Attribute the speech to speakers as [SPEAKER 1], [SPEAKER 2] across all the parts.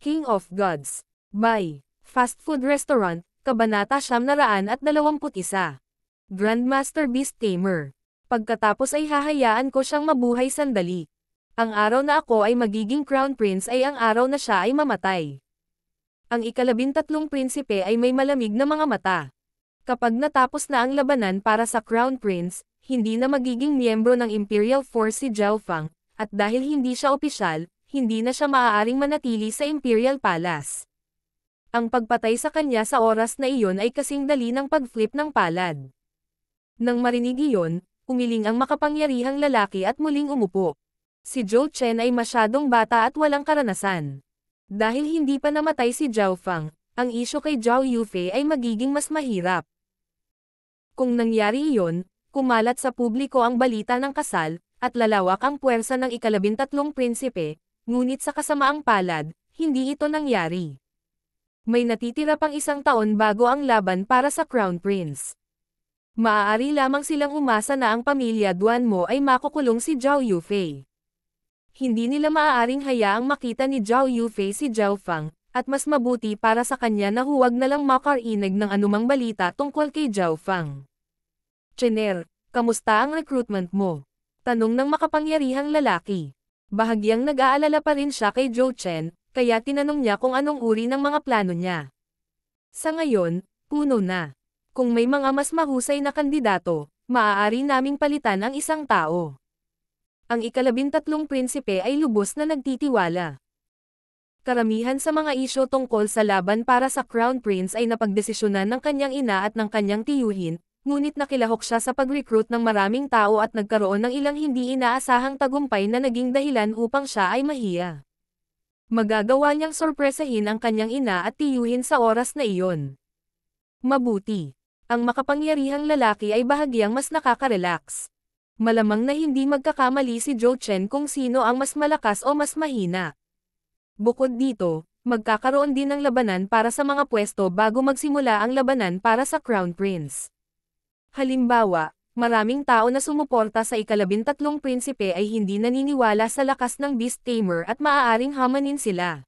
[SPEAKER 1] King of Gods. By Fast Food Restaurant, Kabanata Siyam Grandmaster Beast Tamer. Pagkatapos ay hahayaan ko siyang mabuhay sandali. Ang araw na ako ay magiging crown prince ay ang araw na siya ay mamatay. Ang ikalabintatlong prinsipe ay may malamig na mga mata. Kapag natapos na ang labanan para sa crown prince, hindi na magiging miyembro ng Imperial Force si Zhao Fang, at dahil hindi siya opisyal, hindi na siya maaaring manatili sa Imperial Palace. Ang pagpatay sa kanya sa oras na iyon ay kasing dali ng pag-flip ng palad. Nang marinig iyon, umiling ang makapangyarihang lalaki at muling umupo. Si Zhou Chen ay masyadong bata at walang karanasan. Dahil hindi pa namatay si Zhao Fang, ang isyo kay Zhao Yufei ay magiging mas mahirap. Kung nangyari iyon, kumalat sa publiko ang balita ng kasal, at lalawak ang puwersa ng ikalabintatlong prinsipe, Ngunit sa kasamaang palad, hindi ito nangyari. May natitira pang isang taon bago ang laban para sa Crown Prince. Maaari lamang silang umasa na ang pamilya Duan mo ay makukulong si Zhao Yufei. Hindi nila maaaring hayaang makita ni Zhao Yufei si Zhao Fang, at mas mabuti para sa kanya na huwag na lang makarinig ng anumang balita tungkol kay Zhao Fang. Chener, kamusta ang recruitment mo? Tanong ng makapangyarihang lalaki. Bahagyang nag-aalala pa rin siya kay Joe Chen, kaya tinanong niya kung anong uri ng mga plano niya. Sa ngayon, puno na. Kung may mga mas mahusay na kandidato, maaari naming palitan ang isang tao. Ang ikalabintatlong prinsipe ay lubos na nagtitiwala. Karamihan sa mga isyo tungkol sa laban para sa Crown Prince ay napagdesisyonan ng kanyang ina at ng kanyang tiyuhin, ngunit nakilahok siya sa pag-recruit ng maraming tao at nagkaroon ng ilang hindi inaasahang tagumpay na naging dahilan upang siya ay mahiya. Magagawa niyang sorpresahin ang kanyang ina at tiyuhin sa oras na iyon. Mabuti. Ang makapangyarihang lalaki ay bahagyang mas nakaka-relax. Malamang na hindi magkakamali si Joe Chen kung sino ang mas malakas o mas mahina. Bukod dito, magkakaroon din ng labanan para sa mga pwesto bago magsimula ang labanan para sa Crown Prince. Halimbawa, maraming tao na sumuporta sa ikalabintatlong prinsipe ay hindi naniniwala sa lakas ng beast tamer at maaaring hamanin sila.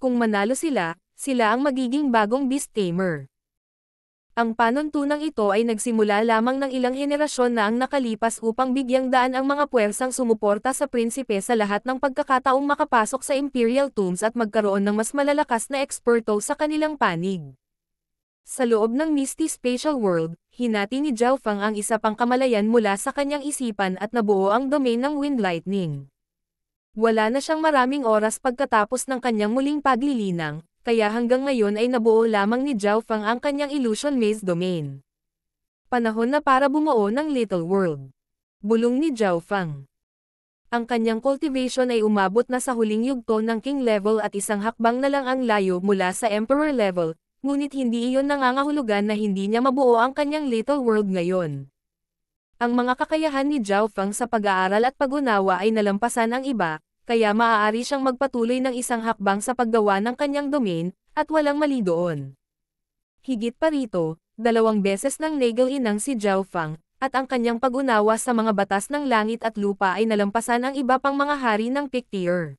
[SPEAKER 1] Kung manalo sila, sila ang magiging bagong beast tamer. Ang panuntunang ito ay nagsimula lamang ng ilang henerasyon na ang nakalipas upang bigyang daan ang mga puwersang sumuporta sa prinsipe sa lahat ng pagkakataong makapasok sa Imperial Tombs at magkaroon ng mas malalakas na eksperto sa kanilang panig. Sa loob ng Misty Spatial World, hinati ni Gelfang ang isa pang kamalayan mula sa kanyang isipan at nabuo ang domain ng Wind Lightning. Wala na siyang maraming oras pagkatapos ng kanyang muling paglilinang, kaya hanggang ngayon ay nabuo lamang ni Gelfang ang kanyang Illusion Maze Domain. Panahon na para bumuo ng Little World. Bulong ni Gelfang. Ang kanyang cultivation ay umabot na sa huling yugto ng king level at isang hakbang na lang ang layo mula sa emperor level, ngunit hindi iyon nangangahulugan na hindi niya mabuo ang kanyang little world ngayon. Ang mga kakayahan ni Zhao Fang sa pag-aaral at pag-unawa ay nalampasan ang iba, kaya maaari siyang magpatuloy ng isang hakbang sa paggawa ng kanyang domain, at walang mali doon. Higit pa rito, dalawang beses nang Nagel inang si Zhao Fang, at ang kanyang pag-unawa sa mga batas ng langit at lupa ay nalampasan ang iba pang mga hari ng Pictier.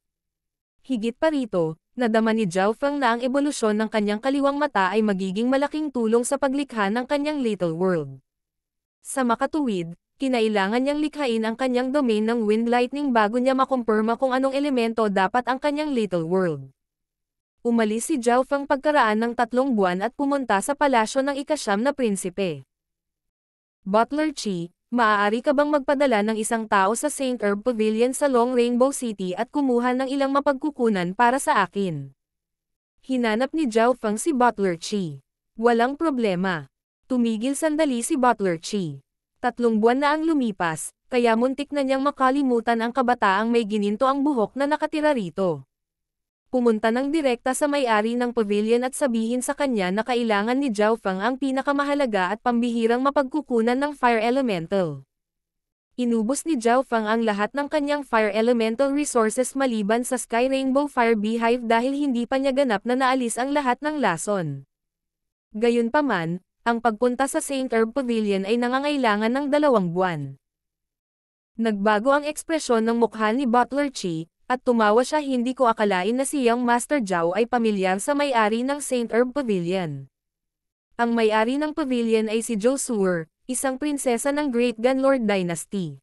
[SPEAKER 1] Higit pa rito, nadama ni Zhao Feng na ang ebolusyon ng kanyang kaliwang mata ay magiging malaking tulong sa paglikha ng kanyang Little World. Sa makatuwid, kinailangan niyang likhain ang kanyang domain ng Wind Lightning bago niya makumpirma kung anong elemento dapat ang kanyang Little World. Umalis si Zhao Feng pagkaraan ng tatlong buwan at pumunta sa palasyo ng ikasyam na prinsipe. Butler Chi, Maaari ka bang magpadala ng isang tao sa St. Herb Pavilion sa Long Rainbow City at kumuha ng ilang mapagkukunan para sa akin? Hinanap ni Zhao Feng si Butler Chi. Walang problema. Tumigil sandali si Butler Chi. Tatlong buwan na ang lumipas, kaya muntik na niyang makalimutan ang kabataang may gininto ang buhok na nakatira rito pumunta ng direkta sa may-ari ng pavilion at sabihin sa kanya na kailangan ni Zhao Fang ang pinakamahalaga at pambihirang mapagkukunan ng Fire Elemental. Inubos ni Zhao Fang ang lahat ng kanyang Fire Elemental resources maliban sa Sky Rainbow Fire Beehive dahil hindi pa niya ganap na naalis ang lahat ng lason. Gayunpaman, ang pagpunta sa St. Herb Pavilion ay nangangailangan ng dalawang buwan. Nagbago ang ekspresyon ng mukha ni Butler Chi, at tumawa siya hindi ko akalain na siyang Master Zhao ay pamilyar sa may-ari ng St. Herb Pavilion. Ang may-ari ng pavilion ay si Zhou Suer, isang prinsesa ng Great Gunlord Dynasty.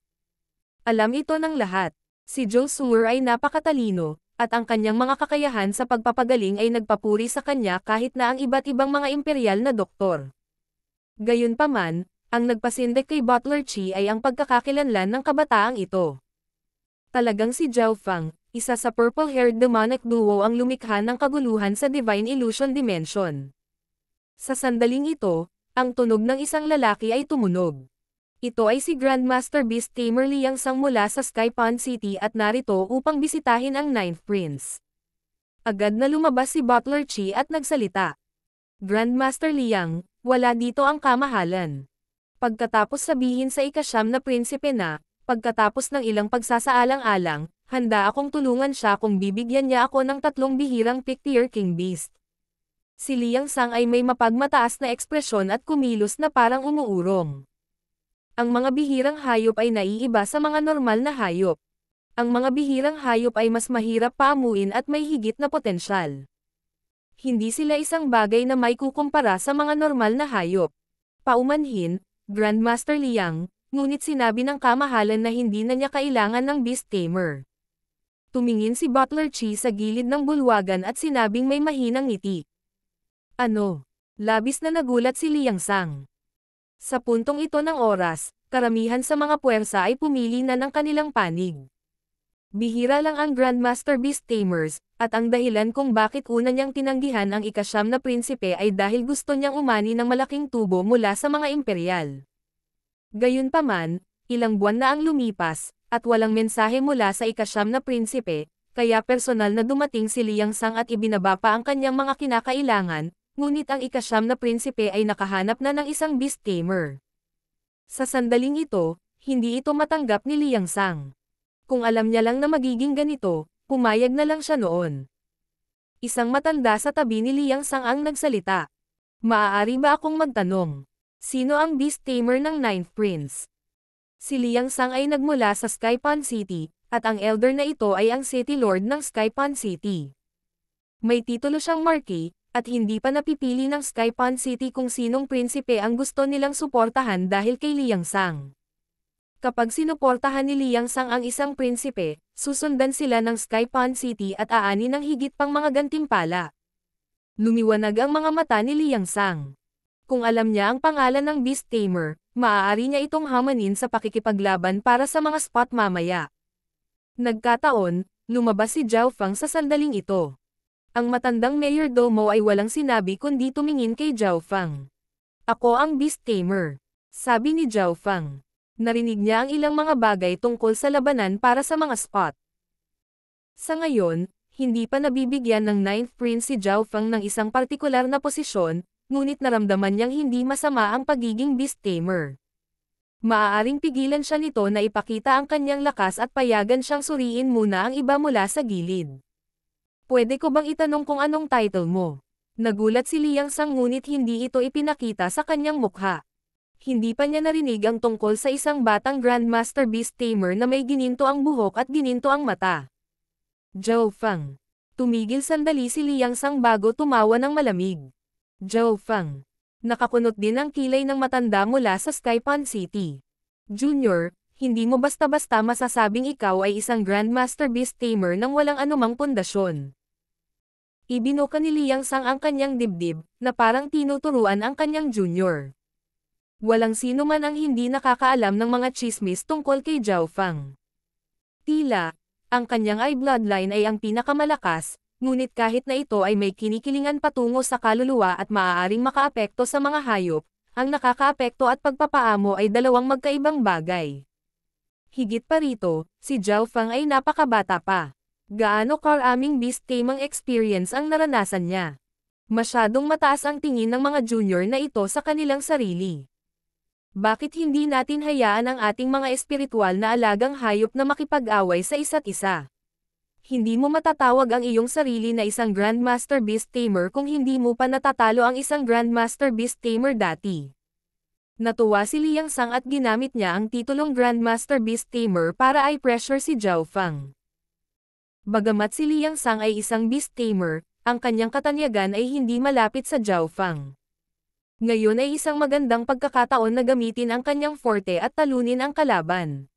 [SPEAKER 1] Alam ito ng lahat. Si Zhou Suer ay napakatalino, at ang kanyang mga kakayahan sa pagpapagaling ay nagpapuri sa kanya kahit na ang iba't ibang mga imperial na doktor. Gayunpaman, ang nagpasindek kay Butler Chi ay ang pagkakakilanlan ng kabataang ito. Talagang si Zhao Fang, isa sa purple-haired demonic duo ang lumikha ng kaguluhan sa Divine Illusion Dimension. Sa sandaling ito, ang tunog ng isang lalaki ay tumunog. Ito ay si Grandmaster Beast Tamer Liang Sang mula sa Skypond City at narito upang bisitahin ang Ninth Prince. Agad na lumabas si Butler Chi at nagsalita. Grandmaster Liang, wala dito ang kamahalan. Pagkatapos sabihin sa ikasyam na prinsipe na, Pagkatapos ng ilang pagsasaalang-alang, handa akong tulungan siya kung bibigyan niya ako ng tatlong bihirang pick king beast. Si Liang Sang ay may mapagmataas na ekspresyon at kumilos na parang umuurong. Ang mga bihirang hayop ay naiiba sa mga normal na hayop. Ang mga bihirang hayop ay mas mahirap paamuin at may higit na potensyal. Hindi sila isang bagay na may kukumpara sa mga normal na hayop. Paumanhin, Grandmaster Liang, ngunit sinabi ng kamahalan na hindi na niya kailangan ng beast tamer. Tumingin si Butler Chi sa gilid ng bulwagan at sinabing may mahinang ngiti. Ano? Labis na nagulat si Liang Sang. Sa puntong ito ng oras, karamihan sa mga puwersa ay pumili na ng kanilang panig. Bihira lang ang Grandmaster Beast Tamers, at ang dahilan kung bakit una niyang tinanggihan ang ikasyam na prinsipe ay dahil gusto niyang umani ng malaking tubo mula sa mga imperial. Gayunpaman, ilang buwan na ang lumipas, at walang mensahe mula sa ikasyam na prinsipe, kaya personal na dumating si Liang Sang at ibinaba pa ang kanyang mga kinakailangan, ngunit ang ikasyam na prinsipe ay nakahanap na ng isang beast tamer. Sa sandaling ito, hindi ito matanggap ni Liang Sang. Kung alam niya lang na magiging ganito, pumayag na lang siya noon. Isang matanda sa tabi ni Liang Sang ang nagsalita. Maaari ba akong magtanong? Sino ang Beast Tamer ng Ninth Prince? Si Liang Sang ay nagmula sa Skypan City, at ang elder na ito ay ang City Lord ng Skypan City. May titulo siyang Marquis, at hindi pa napipili ng Skypan City kung sinong prinsipe ang gusto nilang suportahan dahil kay Liang Sang. Kapag sinuportahan ni Liang Sang ang isang prinsipe, susundan sila ng Skypan City at aani ng higit pang mga gantimpala. Lumiwanag ang mga mata ni Liang Sang. Kung alam niya ang pangalan ng Beast Tamer, maaari niya itong hamanin sa pakikipaglaban para sa mga spot mamaya. Nagkataon, lumabas si Zhao Fang sa sandaling ito. Ang matandang Mayor Domo ay walang sinabi kundi tumingin kay Zhao Fang. Ako ang Beast Tamer, sabi ni Zhao Fang. Narinig niya ang ilang mga bagay tungkol sa labanan para sa mga spot. Sa ngayon, hindi pa nabibigyan ng Ninth Prince si Zhao Fang ng isang partikular na posisyon, ngunit naramdaman niyang hindi masama ang pagiging beast tamer. Maaaring pigilan siya nito na ipakita ang kanyang lakas at payagan siyang suriin muna ang iba mula sa gilid. Pwede ko bang itanong kung anong title mo? Nagulat si Liang Sang ngunit hindi ito ipinakita sa kanyang mukha. Hindi pa niya narinig ang tungkol sa isang batang Grandmaster Beast Tamer na may gininto ang buhok at gininto ang mata. Zhao Fang. Tumigil sandali si Liang Sang bago tumawa ng malamig. Zhou Fang. Nakakunot din ang kilay ng matanda mula sa Skypon City. Junior, hindi mo basta-basta masasabing ikaw ay isang Grandmaster Beast Tamer nang walang anumang pundasyon. Ibinuka ni Liang Sang ang kanyang dibdib, na parang tinuturuan ang kanyang junior. Walang sino man ang hindi nakakaalam ng mga chismis tungkol kay Zhao Fang. Tila, ang kanyang eye bloodline ay ang pinakamalakas, ngunit kahit na ito ay may kinikilingan patungo sa kaluluwa at maaaring makaapekto sa mga hayop, ang nakakaapekto at pagpapaamo ay dalawang magkaibang bagay. Higit pa rito, si Zhao Fang ay napakabata pa. Gaano karaming beast tamang experience ang naranasan niya. Masyadong mataas ang tingin ng mga junior na ito sa kanilang sarili. Bakit hindi natin hayaan ang ating mga espiritual na alagang hayop na makipag-away sa isa't isa? hindi mo matatawag ang iyong sarili na isang Grandmaster Beast Tamer kung hindi mo pa natatalo ang isang Grandmaster Beast Tamer dati. Natuwa si Liang Sang at ginamit niya ang titulong Grandmaster Beast Tamer para ay pressure si Zhao Fang. Bagamat si Liang Sang ay isang Beast Tamer, ang kanyang katanyagan ay hindi malapit sa Zhao Fang. Ngayon ay isang magandang pagkakataon na gamitin ang kanyang forte at talunin ang kalaban.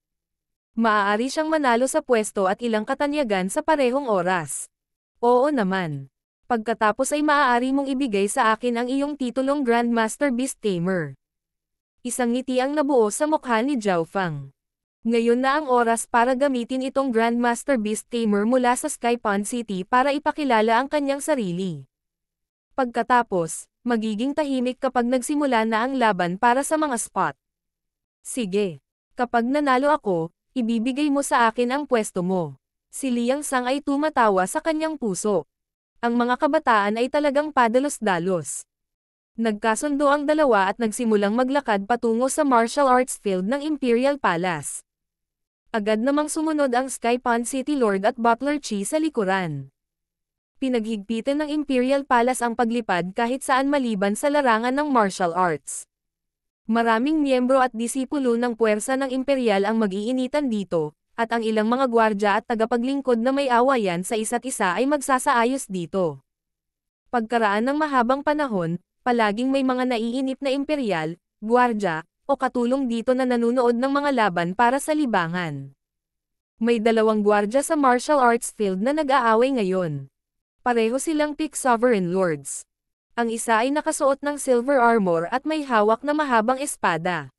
[SPEAKER 1] Maaari siyang manalo sa pwesto at ilang katanyagan sa parehong oras. Oo naman. Pagkatapos ay maaari mong ibigay sa akin ang iyong titulong Grandmaster Beast Tamer. Isang ngiti ang nabuo sa mukha ni Zhao Fang. Ngayon na ang oras para gamitin itong Grandmaster Beast Tamer mula sa Skypon City para ipakilala ang kanyang sarili. Pagkatapos, magiging tahimik kapag nagsimula na ang laban para sa mga spot. Sige. Kapag nanalo ako, Ibibigay mo sa akin ang pwesto mo. Si Liang Sang ay tumatawa sa kanyang puso. Ang mga kabataan ay talagang padalos-dalos. Nagkasundo ang dalawa at nagsimulang maglakad patungo sa martial arts field ng Imperial Palace. Agad namang sumunod ang Sky Skypon City Lord at Butler Chi sa likuran. Pinaghigpitan ng Imperial Palace ang paglipad kahit saan maliban sa larangan ng martial arts. Maraming miyembro at disipulo ng puwersa ng imperyal ang mag-iinitan dito, at ang ilang mga gwardya at tagapaglingkod na may awayan sa isa't isa ay magsasaayos dito. Pagkaraan ng mahabang panahon, palaging may mga naiinip na imperyal, gwardya, o katulong dito na nanunood ng mga laban para sa libangan. May dalawang gwardya sa martial arts field na nag-aaway ngayon. Pareho silang peak sovereign lords. Ang isa ay nakasuot ng silver armor at may hawak na mahabang espada.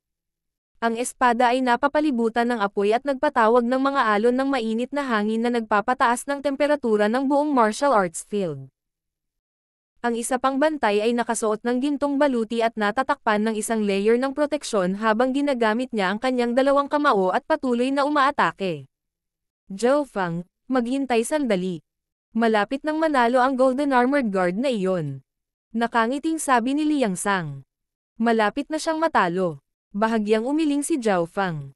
[SPEAKER 1] Ang espada ay napapalibutan ng apoy at nagpatawag ng mga alon ng mainit na hangin na nagpapataas ng temperatura ng buong martial arts field. Ang isa pang bantay ay nakasuot ng gintong baluti at natatakpan ng isang layer ng proteksyon habang ginagamit niya ang kanyang dalawang kamao at patuloy na umaatake. Zhao Fang, maghintay sandali. Malapit nang manalo ang golden armored guard na iyon. Nakangiting sabi ni Liang Sang. Malapit na siyang matalo. Bahagyang umiling si Zhao Fang.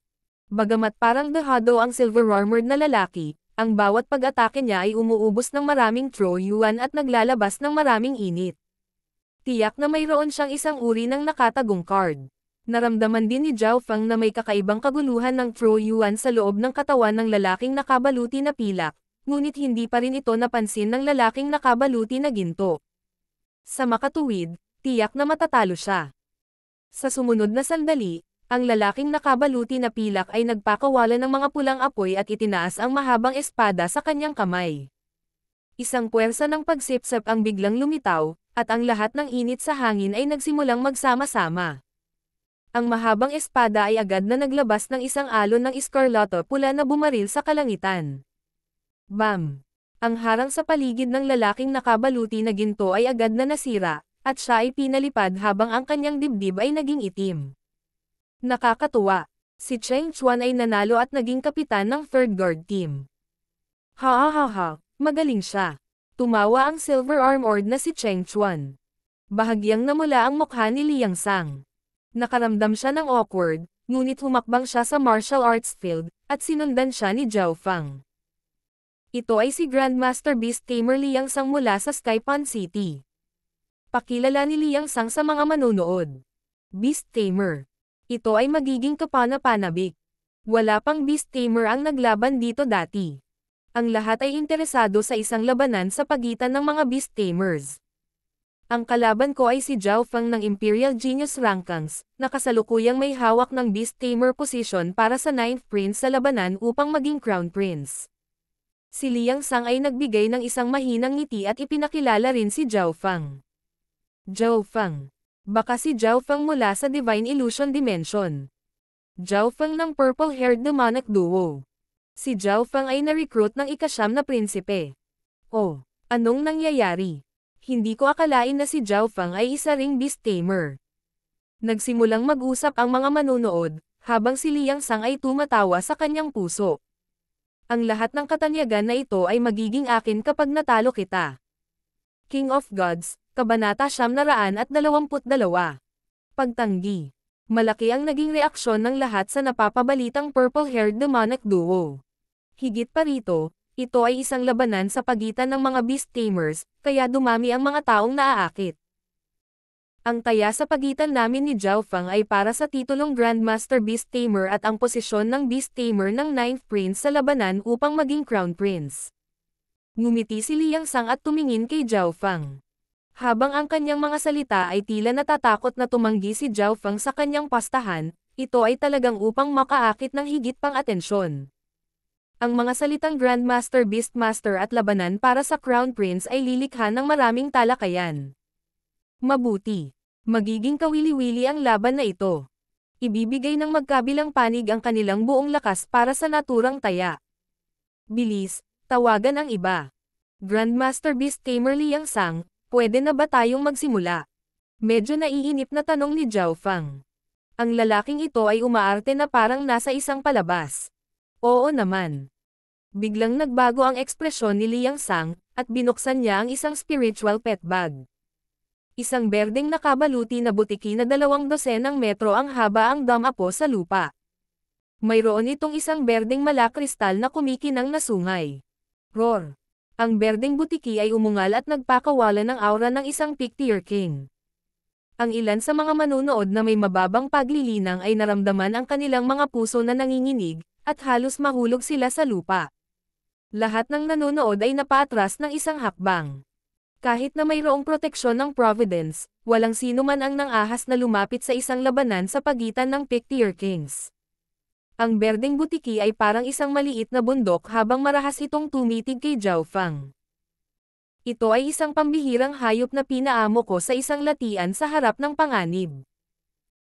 [SPEAKER 1] Bagamat parang dehado ang silver-armored na lalaki, ang bawat pag-atake niya ay umuubos ng maraming throw yuan at naglalabas ng maraming init. Tiyak na mayroon siyang isang uri ng nakatagong card. Naramdaman din ni Zhao Fang na may kakaibang kaguluhan ng throw yuan sa loob ng katawan ng lalaking nakabaluti na pilak, ngunit hindi pa rin ito napansin ng lalaking nakabaluti na ginto. Sa makatuwid, tiyak na matatalo siya. Sa sumunod na sandali, ang lalaking nakabaluti na pilak ay nagpakawala ng mga pulang apoy at itinaas ang mahabang espada sa kanyang kamay. Isang puwersa ng pagsipsap ang biglang lumitaw, at ang lahat ng init sa hangin ay nagsimulang magsama-sama. Ang mahabang espada ay agad na naglabas ng isang alon ng iskarlato pula na bumaril sa kalangitan. Bam! Ang harang sa paligid ng lalaking nakabaluti na ginto ay agad na nasira, at siya ay pinalipad habang ang kanyang dibdib ay naging itim. Nakakatuwa, si Cheng Chuan ay nanalo at naging kapitan ng third guard team. Ha ha ha ha, magaling siya. Tumawa ang silver armored na si Cheng Chuan. Bahagyang namula ang mukha ni Liang Sang. Nakaramdam siya ng awkward, ngunit humakbang siya sa martial arts field, at sinundan siya ni Zhao Fang. Ito ay si Grandmaster Beast Tamer Liang Sang mula sa Skypan City. Pakilala ni Liang Sang sa mga manonood. Beast Tamer. Ito ay magiging kapanapanabik. Wala pang Beast Tamer ang naglaban dito dati. Ang lahat ay interesado sa isang labanan sa pagitan ng mga Beast Tamers. Ang kalaban ko ay si Zhao Fang ng Imperial Genius Rankings, na kasalukuyang may hawak ng Beast Tamer position para sa 9th Prince sa labanan upang maging Crown Prince. Si Liang Sang ay nagbigay ng isang mahinang ngiti at ipinakilala rin si Zhao Fang. Zhao Fang. Baka si Zhao Fang mula sa Divine Illusion Dimension. Zhao Fang ng Purple-Haired Demonic Duo. Si Zhao Fang ay na-recruit ng ikasyam na prinsipe. Oh, anong nangyayari? Hindi ko akalain na si Zhao Fang ay isa ring beast tamer. Nagsimulang mag-usap ang mga manunood, habang si Liang Sang ay tumatawa sa kanyang puso ang lahat ng katanyagan na ito ay magiging akin kapag natalo kita. King of Gods, Kabanata Siyam at Dalawamput Pagtanggi. Malaki ang naging reaksyon ng lahat sa napapabalitang purple-haired demonic duo. Higit pa rito, ito ay isang labanan sa pagitan ng mga beast tamers, kaya dumami ang mga taong naaakit. Ang taya sa pagitan namin ni Zhao Fang ay para sa titulong Grandmaster Beast Tamer at ang posisyon ng Beast Tamer ng Ninth Prince sa labanan upang maging Crown Prince. Ngumiti si Liang Sang at tumingin kay Zhao Fang. Habang ang kanyang mga salita ay tila natatakot na tumanggi si Zhao Fang sa kanyang pastahan, ito ay talagang upang makaakit ng higit pang atensyon. Ang mga salitang Grandmaster Beastmaster at labanan para sa Crown Prince ay lilikha ng maraming talakayan. Mabuti. Magiging kawili-wili ang laban na ito. Ibibigay ng magkabilang panig ang kanilang buong lakas para sa naturang taya. Bilis, tawagan ang iba. Grandmaster Beast Tamer Liang Sang, pwede na ba tayong magsimula? Medyo naiinip na tanong ni Zhao Fang. Ang lalaking ito ay umaarte na parang nasa isang palabas. Oo naman. Biglang nagbago ang ekspresyon ni Liang Sang, at binuksan niya ang isang spiritual pet bag. Isang berdeng nakabaluti na butiki na dalawang dosenang metro ang haba ang damapo sa lupa. Mayroon itong isang berdeng malakristal na kumikinang nasungay. Roar! Ang berdeng butiki ay umungal at nagpakawala ng aura ng isang picture king. Ang ilan sa mga manunood na may mababang paglilinang ay naramdaman ang kanilang mga puso na nanginginig, at halos mahulog sila sa lupa. Lahat ng nanonood ay napaatras ng isang hakbang. Kahit na mayroong proteksyon ng Providence, walang sino man ang nangahas na lumapit sa isang labanan sa pagitan ng Pictier Kings. Ang Berding butiki ay parang isang maliit na bundok habang marahas itong tumitig kay Jaufang. Ito ay isang pambihirang hayop na pinaamo ko sa isang latian sa harap ng panganib.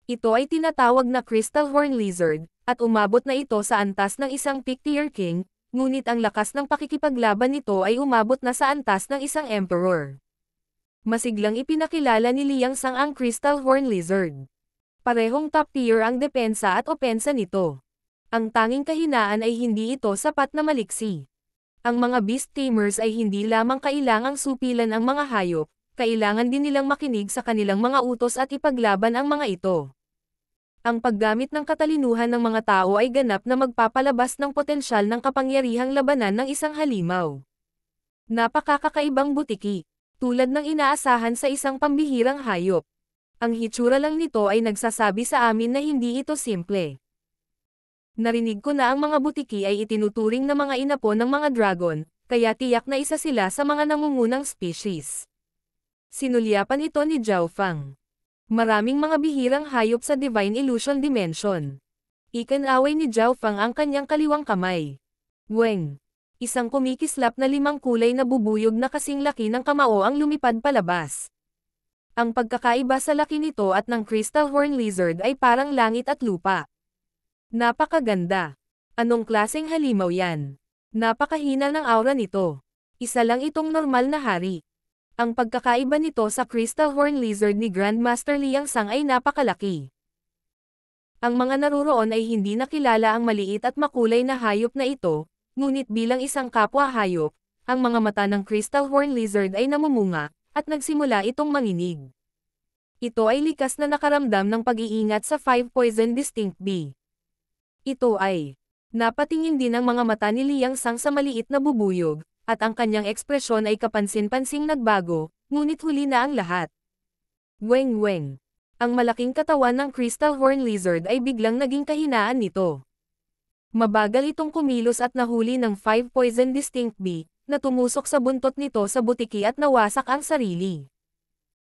[SPEAKER 1] Ito ay tinatawag na Crystal Horn Lizard, at umabot na ito sa antas ng isang Pictier King, ngunit ang lakas ng pakikipaglaban nito ay umabot na sa antas ng isang emperor. Masiglang ipinakilala ni Liang Sang ang Crystal Horn Lizard. Parehong top tier ang depensa at opensa nito. Ang tanging kahinaan ay hindi ito sapat na maliksi. Ang mga beast tamers ay hindi lamang kailangang supilan ang mga hayop, kailangan din nilang makinig sa kanilang mga utos at ipaglaban ang mga ito ang paggamit ng katalinuhan ng mga tao ay ganap na magpapalabas ng potensyal ng kapangyarihang labanan ng isang halimaw. Napakakakaibang butiki. Tulad ng inaasahan sa isang pambihirang hayop. Ang hitsura lang nito ay nagsasabi sa amin na hindi ito simple. Narinig ko na ang mga butiki ay itinuturing na mga inapo ng mga dragon, kaya tiyak na isa sila sa mga nangungunang species. Sinulyapan ito ni Zhao Fang. Maraming mga bihirang hayop sa Divine Illusion Dimension. Ikanaway ni Zhao Fang ang kanyang kaliwang kamay. Weng! Isang kumikislap na limang kulay na bubuyog na kasing laki ng kamao ang lumipad palabas. Ang pagkakaiba sa laki nito at ng crystal horn lizard ay parang langit at lupa. Napakaganda! Anong klaseng halimaw yan? Napakahina ng aura nito. Isa lang itong normal na hari. Ang pagkakaiba nito sa Crystal Horn Lizard ni Grandmaster Liang Sang ay napakalaki. Ang mga naruroon ay hindi nakilala ang maliit at makulay na hayop na ito, ngunit bilang isang kapwa hayop, ang mga mata ng Crystal Horn Lizard ay namumunga, at nagsimula itong manginig. Ito ay likas na nakaramdam ng pag-iingat sa Five Poison Distinct Bee. Ito ay napatingin din ang mga mata ni Liang Sang sa maliit na bubuyog, at ang kanyang ekspresyon ay kapansin-pansing nagbago, ngunit huli na ang lahat. Weng-weng. Ang malaking katawan ng crystal horn lizard ay biglang naging kahinaan nito. Mabagal itong kumilos at nahuli ng five poison distinct bee, na tumusok sa buntot nito sa butiki at nawasak ang sarili.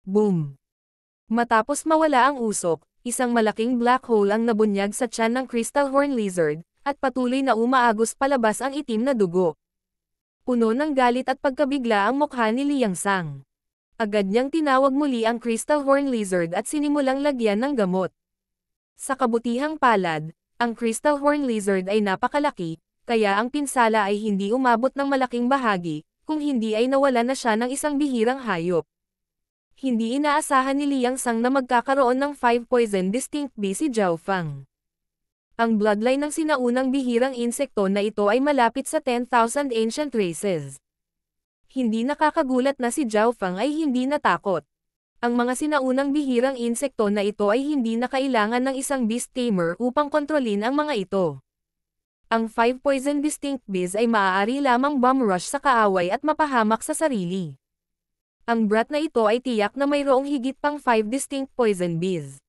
[SPEAKER 1] Boom! Matapos mawala ang usok, isang malaking black hole ang nabunyag sa tiyan ng crystal horn lizard, at patuloy na umaagos palabas ang itim na dugo. Puno ng galit at pagkabigla ang mukha ni Liang Sang. Agad niyang tinawag muli ang Crystal Horn Lizard at sinimulang lagyan ng gamot. Sa kabutihang palad, ang Crystal Horn Lizard ay napakalaki, kaya ang pinsala ay hindi umabot ng malaking bahagi, kung hindi ay nawala na siya ng isang bihirang hayop. Hindi inaasahan ni Liang Sang na magkakaroon ng 5 poison distinct bee si Zhao Fang. Ang bloodline ng sinaunang bihirang insekto na ito ay malapit sa 10,000 ancient races. Hindi nakakagulat na si Zhao Fang ay hindi natakot. Ang mga sinaunang bihirang insekto na ito ay hindi na kailangan ng isang beast tamer upang kontrolin ang mga ito. Ang 5 poison distinct bees ay maaari lamang bomb rush sa kaaway at mapahamak sa sarili. Ang brat na ito ay tiyak na mayroong higit pang 5 distinct poison bees.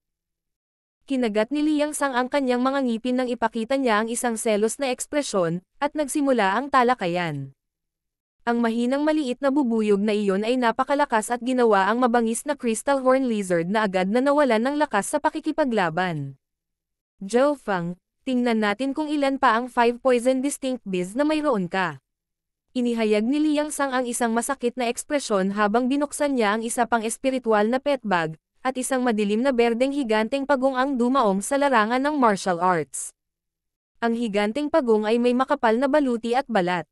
[SPEAKER 1] Kinagat ni Liang Sang ang kanyang mga ngipin nang ipakita niya ang isang selos na ekspresyon, at nagsimula ang talakayan. Ang mahinang maliit na bubuyog na iyon ay napakalakas at ginawa ang mabangis na crystal horn lizard na agad na nawalan ng lakas sa pakikipaglaban. Zhou Fang, tingnan natin kung ilan pa ang 5 poison distinct bees na mayroon ka. Inihayag ni Liang Sang ang isang masakit na ekspresyon habang binuksan niya ang isa pang espiritual na pet bag, at isang madilim na berdeng higanteng pagong ang dumaong sa larangan ng martial arts. Ang higanteng pagong ay may makapal na baluti at balat.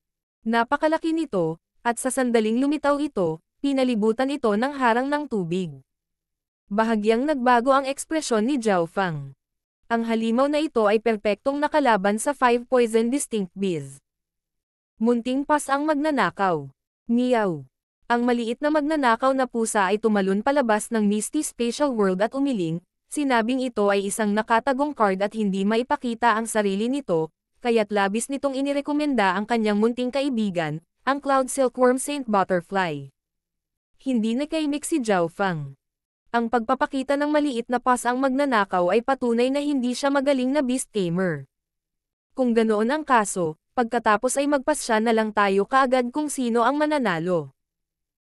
[SPEAKER 1] Napakalaki nito, at sa sandaling lumitaw ito, pinalibutan ito ng harang ng tubig. Bahagyang nagbago ang ekspresyon ni Zhao Fang. Ang halimaw na ito ay perpektong nakalaban sa five poison distinct bees. Munting pas ang magnanakaw. Miyaw. Ang maliit na magnanakaw na pusa ay tumalon palabas ng Misty Special World at umiling, sinabing ito ay isang nakatagong card at hindi maipakita ang sarili nito, kaya't labis nitong inirekomenda ang kanyang munting kaibigan, ang Cloud Silkworm Saint Butterfly. Hindi na kay Mixi si Zhao Fang. Ang pagpapakita ng maliit na pas ang magnanakaw ay patunay na hindi siya magaling na beast tamer. Kung ganoon ang kaso, pagkatapos ay magpasya na lang tayo kaagad kung sino ang mananalo.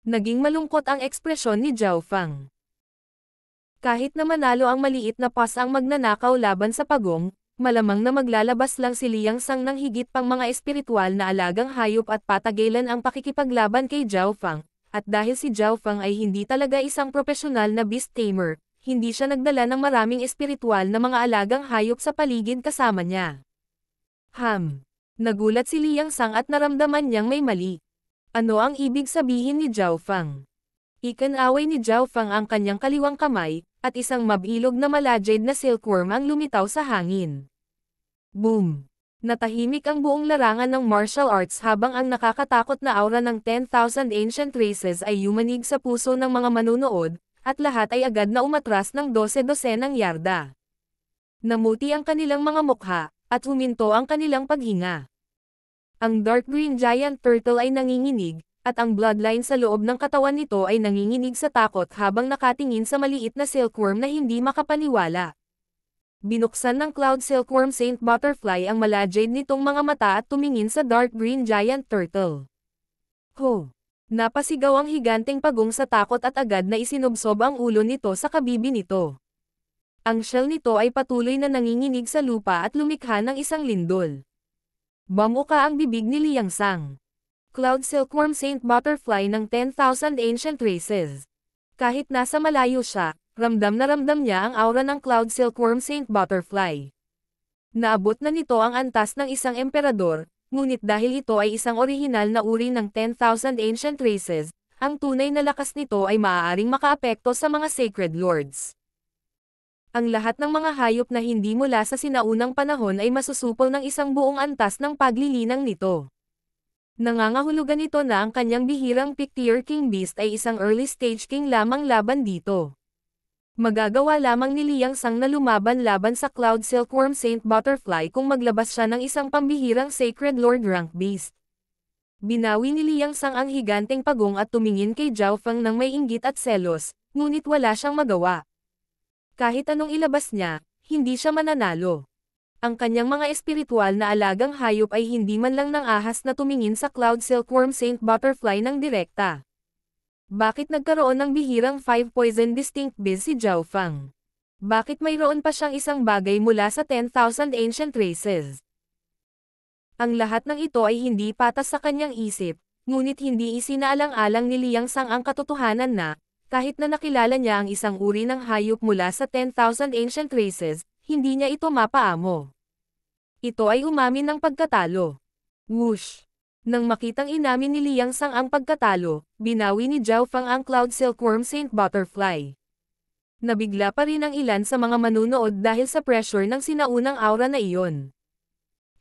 [SPEAKER 1] Naging malungkot ang ekspresyon ni Zhao Fang. Kahit na manalo ang maliit na pas ang magnanakaw laban sa pagong, malamang na maglalabas lang si Liang Sang ng higit pang mga espiritual na alagang hayop at patagilan ang pakikipaglaban kay Zhao Fang, at dahil si Zhao Fang ay hindi talaga isang profesional na beast tamer, hindi siya nagdala ng maraming espiritual na mga alagang hayop sa paligid kasama niya. Ham! Nagulat si Liang Sang at naramdaman niyang may mali. Ano ang ibig sabihin ni Zhao Fang? Ikanaway ni Zhao Fang ang kanyang kaliwang kamay, at isang mabilog na malajade na silkworm ang lumitaw sa hangin. Boom! Natahimik ang buong larangan ng martial arts habang ang nakakatakot na aura ng 10,000 ancient races ay yumanig sa puso ng mga manunood, at lahat ay agad na umatras ng 12-dosenang yarda. Namuti ang kanilang mga mukha, at huminto ang kanilang paghinga. Ang dark green giant turtle ay nanginginig, at ang bloodline sa loob ng katawan nito ay nanginginig sa takot habang nakatingin sa maliit na silkworm na hindi makapaniwala. Binuksan ng cloud silkworm Saint Butterfly ang malajade nitong mga mata at tumingin sa dark green giant turtle. Ho! Napasigaw ang higanteng pagong sa takot at agad na isinubsob ang ulo nito sa kabibi nito. Ang shell nito ay patuloy na nanginginig sa lupa at lumikha ng isang lindol. Bango ka ang bibig ni Liang Sang. Cloud Silkworm Saint Butterfly ng 10,000 Ancient Races. Kahit nasa malayo siya, ramdam na ramdam niya ang aura ng Cloud Silkworm Saint Butterfly. Naabot na nito ang antas ng isang emperador, ngunit dahil ito ay isang orihinal na uri ng 10,000 Ancient Races, ang tunay na lakas nito ay maaaring makaapekto sa mga Sacred Lords ang lahat ng mga hayop na hindi mula sa sinaunang panahon ay masusupol ng isang buong antas ng paglilinang nito. Nangangahulugan ito na ang kanyang bihirang Pictier King Beast ay isang early stage king lamang laban dito. Magagawa lamang ni Liang Sang na lumaban laban sa Cloud Silkworm Saint Butterfly kung maglabas siya ng isang pambihirang Sacred Lord Rank Beast. Binawi ni Liang Sang ang higanteng pagong at tumingin kay Zhao Feng ng may inggit at selos, ngunit wala siyang magawa. Kahit anong ilabas niya, hindi siya mananalo. Ang kanyang mga espiritual na alagang hayop ay hindi man lang ng ahas na tumingin sa Cloud Silkworm Saint Butterfly ng direkta. Bakit nagkaroon ng bihirang 5 poison distinct bees si Zhao Fang? Bakit mayroon pa siyang isang bagay mula sa 10,000 ancient races? Ang lahat ng ito ay hindi patas sa kanyang isip, ngunit hindi isinaalang-alang ni Liang Sang ang katotohanan na, kahit na nakilala niya ang isang uri ng hayop mula sa 10,000 ancient races, hindi niya ito mapaamo. Ito ay umamin ng pagkatalo. Whoosh! Nang makitang inamin ni Liang Sang ang pagkatalo, binawi ni Zhao Fang ang Cloud Silkworm Saint Butterfly. Nabigla pa rin ang ilan sa mga manunood dahil sa pressure ng sinaunang aura na iyon.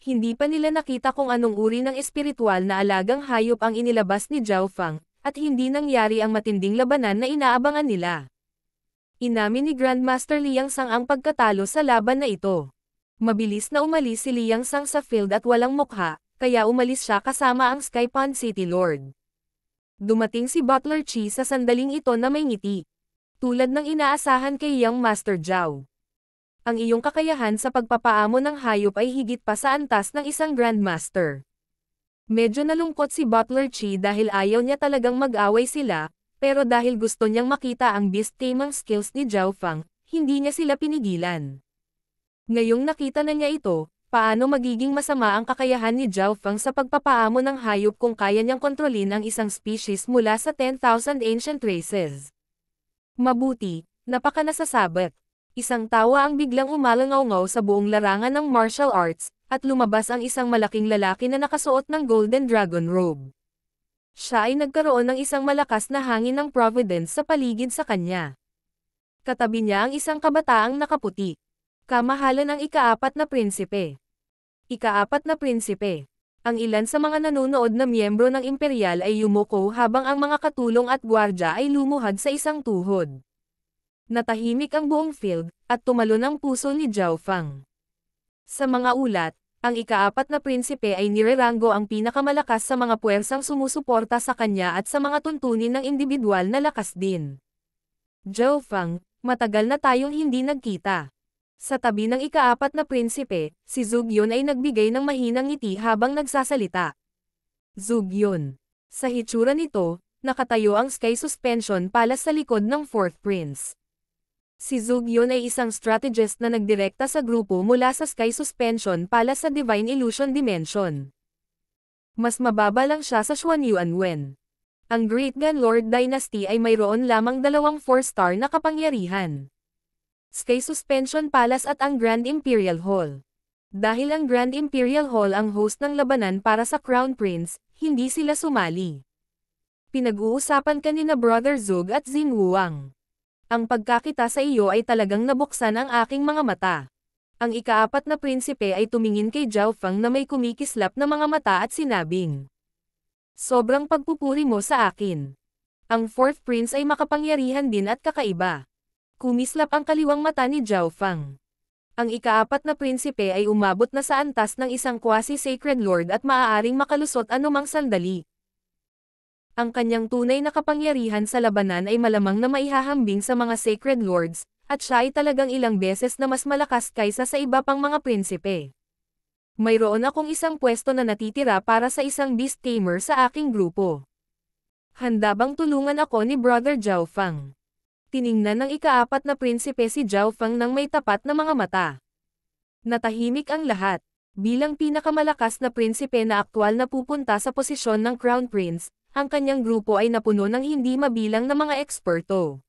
[SPEAKER 1] Hindi pa nila nakita kung anong uri ng espiritual na alagang hayop ang inilabas ni Zhao Fang, at hindi nangyari ang matinding labanan na inaabangan nila. Inamin ni Grandmaster Liang Sang ang pagkatalo sa laban na ito. Mabilis na umalis si Liang Sang sa field at walang mukha, kaya umalis siya kasama ang Sky Skypond City Lord. Dumating si Butler Chi sa sandaling ito na may ngiti. Tulad ng inaasahan kay Young Master Zhao. Ang iyong kakayahan sa pagpapaamo ng hayop ay higit pa sa antas ng isang Grandmaster. Medyo nalungkot si Butler Chi dahil ayaw niya talagang mag-away sila, pero dahil gusto niyang makita ang beast taming skills ni Zhao Fang, hindi niya sila pinigilan. Ngayong nakita na niya ito, paano magiging masama ang kakayahan ni Zhao Fang sa pagpapaamo ng hayop kung kaya niyang kontrolin ang isang species mula sa 10,000 ancient races. Mabuti, napakanasasabat. Isang tawa ang biglang umalangaw sa buong larangan ng martial arts, at lumabas ang isang malaking lalaki na nakasuot ng golden dragon robe. Siya ay nagkaroon ng isang malakas na hangin ng providence sa paligid sa kanya. Katabi niya ang isang kabataang nakaputi. Kamahalan ang ikaapat na prinsipe. Ikaapat na prinsipe. Ang ilan sa mga nanonood na miyembro ng imperial ay yumuko habang ang mga katulong at gwardya ay lumuhad sa isang tuhod. Natahimik ang buong field, at tumalon ang puso ni Zhao Fang. Sa mga ulat, ang ikaapat na prinsipe ay nirerango ang pinakamalakas sa mga puwersang sumusuporta sa kanya at sa mga tuntunin ng individual na lakas din. Zhou Fang, matagal na tayong hindi nagkita. Sa tabi ng ikaapat na prinsipe, si Zugyun ay nagbigay ng mahinang ngiti habang nagsasalita. Zugyun. Sa hitsura nito, nakatayo ang sky suspension pala sa likod ng fourth prince. Si Zugyon ay isang strategist na nagdirekta sa grupo mula sa Sky Suspension pala sa Divine Illusion Dimension. Mas mababa lang siya sa Xuan Yuan Wen. Ang Great Gun Lord Dynasty ay mayroon lamang dalawang 4-star na kapangyarihan. Sky Suspension Palace at ang Grand Imperial Hall. Dahil ang Grand Imperial Hall ang host ng labanan para sa Crown Prince, hindi sila sumali. Pinag-uusapan kanina Brother Zug at Xin Wuang. Ang pagkakita sa iyo ay talagang nabuksan ang aking mga mata. Ang ikaapat na prinsipe ay tumingin kay Zhao Fang na may kumikislap na mga mata at sinabing, Sobrang pagpupuri mo sa akin. Ang fourth prince ay makapangyarihan din at kakaiba. Kumislap ang kaliwang mata ni Zhao Fang. Ang ikaapat na prinsipe ay umabot na sa antas ng isang quasi-sacred lord at maaaring makalusot anumang sandali ang kanyang tunay na kapangyarihan sa labanan ay malamang na maihahambing sa mga Sacred Lords, at siya ay talagang ilang beses na mas malakas kaysa sa iba pang mga prinsipe. Mayroon akong isang pwesto na natitira para sa isang beast tamer sa aking grupo. Handa bang tulungan ako ni Brother Zhao Fang? Tiningnan ng ikaapat na prinsipe si Zhao Fang nang may tapat na mga mata. Natahimik ang lahat. Bilang pinakamalakas na prinsipe na aktwal na pupunta sa posisyon ng Crown Prince, ang kanyang grupo ay napuno ng hindi mabilang na mga eksperto.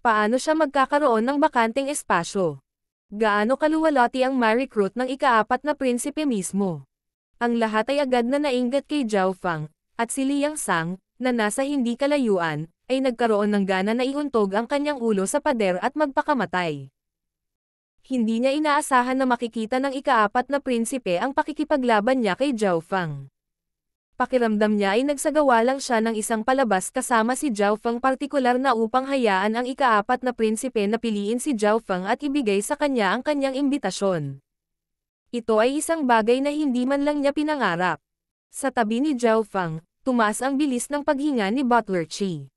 [SPEAKER 1] Paano siya magkakaroon ng bakanting espasyo? Gaano kaluwalati ang ma-recruit ng ikaapat na prinsipe mismo? Ang lahat ay agad na naingat kay Zhao Fang, at si Liang Sang, na nasa hindi kalayuan, ay nagkaroon ng gana na iuntog ang kanyang ulo sa pader at magpakamatay hindi niya inaasahan na makikita ng ikaapat na prinsipe ang pakikipaglaban niya kay Zhao Fang. Pakiramdam niya ay nagsagawa lang siya ng isang palabas kasama si Zhao Feng partikular na upang hayaan ang ikaapat na prinsipe na piliin si Zhao Feng at ibigay sa kanya ang kanyang imbitasyon. Ito ay isang bagay na hindi man lang niya pinangarap. Sa tabi ni Zhao Feng, tumaas ang bilis ng paghinga ni Butler Chi.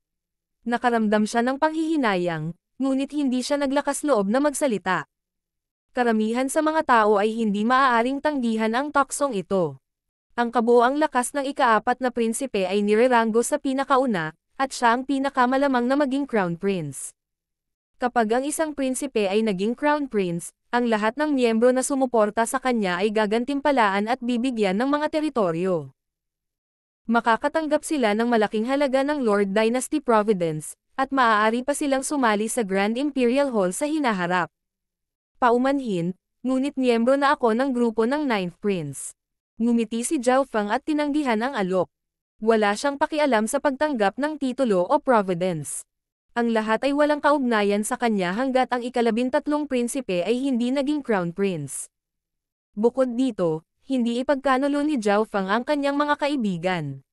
[SPEAKER 1] Nakaramdam siya ng panghihinayang, ngunit hindi siya naglakas loob na magsalita. Karamihan sa mga tao ay hindi maaaring tanggihan ang taksong ito. Ang kabuoang lakas ng ikaapat na prinsipe ay nirerango sa pinakauna, at siya ang pinakamalamang na maging crown prince. Kapag ang isang prinsipe ay naging crown prince, ang lahat ng miyembro na sumuporta sa kanya ay gagantimpalaan at bibigyan ng mga teritoryo. Makakatanggap sila ng malaking halaga ng Lord Dynasty Providence, at maaari pa silang sumali sa Grand Imperial Hall sa hinaharap. Paumanhin, ngunit miyembro na ako ng grupo ng Ninth Prince. Ngumiti si Zhao Fang at tinanggihan ang alok. Wala siyang pakialam sa pagtanggap ng titulo o providence. Ang lahat ay walang kaugnayan sa kanya hanggat ang ikalabintatlong prinsipe ay hindi naging crown prince. Bukod dito, hindi ipagkanulo ni Zhao Fang ang kanyang mga kaibigan.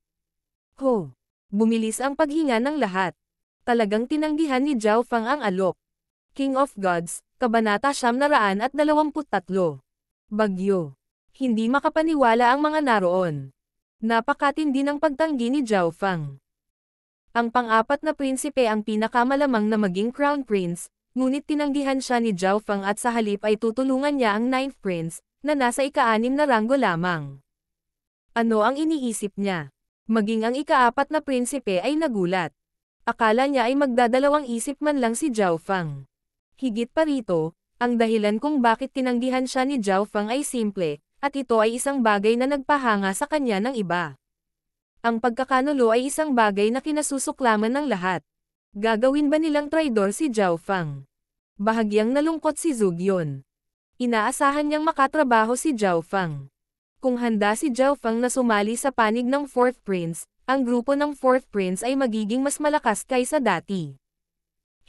[SPEAKER 1] Ho! Bumilis ang paghinga ng lahat. Talagang tinanggihan ni Zhao Fang ang alok. King of Gods, Kabanata Siyam at Dalawamput Bagyo hindi makapaniwala ang mga naroon. Napakatindi ng pagtanggi ni Zhao Fang. Ang pang-apat na prinsipe ang pinakamalamang na maging crown prince, ngunit tinanggihan siya ni Zhao Fang at sa halip ay tutulungan niya ang ninth prince, na nasa ikaanim na ranggo lamang. Ano ang iniisip niya? Maging ang ikaapat na prinsipe ay nagulat. Akala niya ay magdadalawang isip man lang si Zhao Fang. Higit pa rito, ang dahilan kung bakit tinanggihan siya ni Zhao Fang ay simple, at ito ay isang bagay na nagpahanga sa kanya ng iba. Ang pagkakanulo ay isang bagay na kinasusuklaman ng lahat. Gagawin ba nilang traidor si Zhao Fang? Bahagyang nalungkot si Zugyon. Inaasahan niyang makatrabaho si Zhao Fang. Kung handa si Zhao Fang na sumali sa panig ng Fourth Prince, ang grupo ng Fourth Prince ay magiging mas malakas kaysa dati.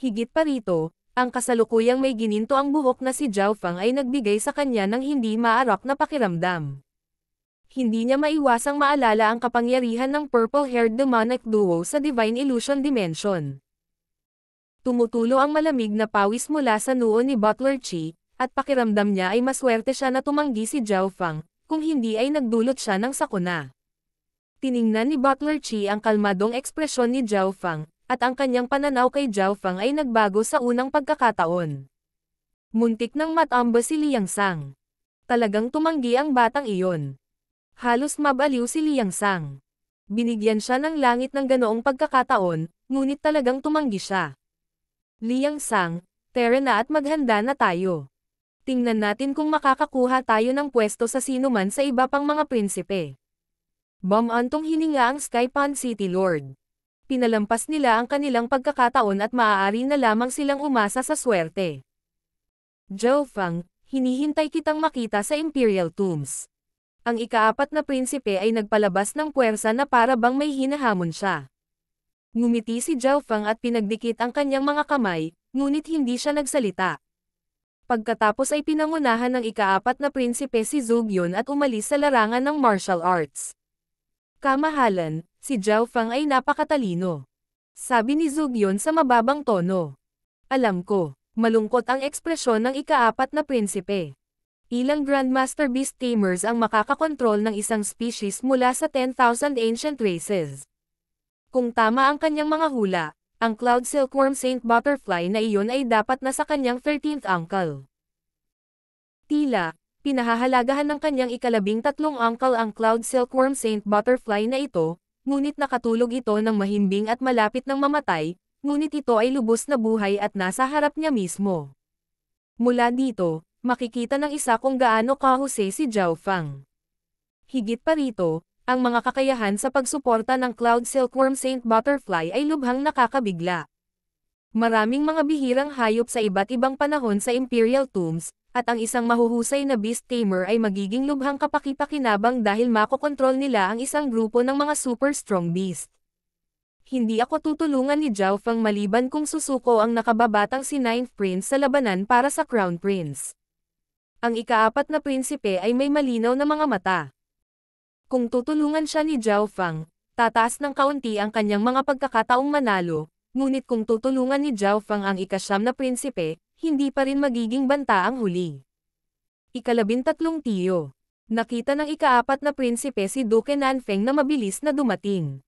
[SPEAKER 1] Higit pa rito, ang kasalukuyang may gininto ang buhok na si Zhao Fang ay nagbigay sa kanya ng hindi maarap na pakiramdam. Hindi niya maiwasang maalala ang kapangyarihan ng purple-haired demonic duo sa Divine Illusion Dimension. Tumutulo ang malamig na pawis mula sa noo ni Butler Chi, at pakiramdam niya ay maswerte siya na tumanggi si Zhao Fang, kung hindi ay nagdulot siya ng sakuna. Tiningnan ni Butler Chi ang kalmadong ekspresyon ni Zhao Fang, at ang kanyang pananaw kay Zhao Fang ay nagbago sa unang pagkakataon. Muntik ng matamba si Liang Sang. Talagang tumanggi ang batang iyon. Halos mabaliw si Liang Sang. Binigyan siya ng langit ng ganoong pagkakataon, ngunit talagang tumanggi siya. Liang Sang, tera na at maghanda na tayo. Tingnan natin kung makakakuha tayo ng pwesto sa sinuman sa iba pang mga prinsipe. Bamantong hininga ang Skypan City Lord pinalampas nila ang kanilang pagkakataon at maaari na lamang silang umasa sa swerte. Zhou Fang, hinihintay kitang makita sa Imperial Tombs. Ang ikaapat na prinsipe ay nagpalabas ng puwersa na para bang may hinahamon siya. Ngumiti si Zhao Fang at pinagdikit ang kanyang mga kamay, ngunit hindi siya nagsalita. Pagkatapos ay pinangunahan ng ikaapat na prinsipe si Zugyon at umalis sa larangan ng martial arts. Kamahalan, si Zhao Fang ay napakatalino. Sabi ni Zugyon sa mababang tono. Alam ko, malungkot ang ekspresyon ng ikaapat na prinsipe. Ilang Grandmaster Beast Tamers ang makakakontrol ng isang species mula sa 10,000 ancient races. Kung tama ang kanyang mga hula, ang Cloud Silkworm Saint Butterfly na iyon ay dapat nasa kanyang 13th uncle. Tila, pinahahalagahan ng kanyang ikalabing tatlong uncle ang Cloud Silkworm Saint Butterfly na ito, ngunit nakatulog ito ng mahimbing at malapit ng mamatay, ngunit ito ay lubos na buhay at nasa harap niya mismo. Mula dito, makikita ng isa kung gaano kahuse si Zhao Fang. Higit pa rito, ang mga kakayahan sa pagsuporta ng Cloud Silkworm Saint Butterfly ay lubhang nakakabigla. Maraming mga bihirang hayop sa iba't ibang panahon sa Imperial Tombs, at ang isang mahuhusay na beast tamer ay magiging lubhang kapakipakinabang dahil makokontrol nila ang isang grupo ng mga super strong beast. Hindi ako tutulungan ni Zhao Fang maliban kung susuko ang nakababatang si Ninth Prince sa labanan para sa Crown Prince. Ang ikaapat na prinsipe ay may malinaw na mga mata. Kung tutulungan siya ni Zhao Fang, tataas ng kaunti ang kanyang mga pagkakataong manalo, Ngunit kung tutulungan ni Zhao Fang ang ikasyam na prinsipe, hindi pa rin magiging banta ang huli. Ikalabintatlong tiyo. Nakita ng ikaapat na prinsipe si Duke Nanfeng na mabilis na dumating.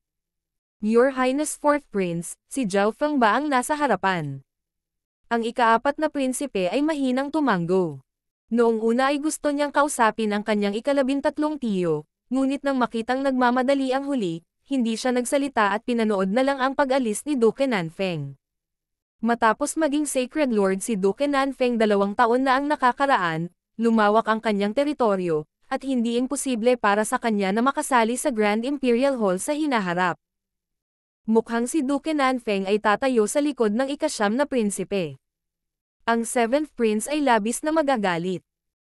[SPEAKER 1] Your Highness Fourth Prince, si Zhao Feng ba ang nasa harapan? Ang ikaapat na prinsipe ay mahinang tumango. Noong una ay gusto niyang kausapin ang kanyang ikalabintatlong tiyo, ngunit nang makitang nagmamadali ang huli, hindi siya nagsalita at pinanood na lang ang pag-alis ni Duke Nanfeng. Matapos maging Sacred Lord si Duke Nanfeng dalawang taon na ang nakakaraan, lumawak ang kanyang teritoryo, at hindi imposible para sa kanya na makasali sa Grand Imperial Hall sa hinaharap. Mukhang si Duke Nanfeng ay tatayo sa likod ng ikasyam na prinsipe. Ang seventh prince ay labis na magagalit.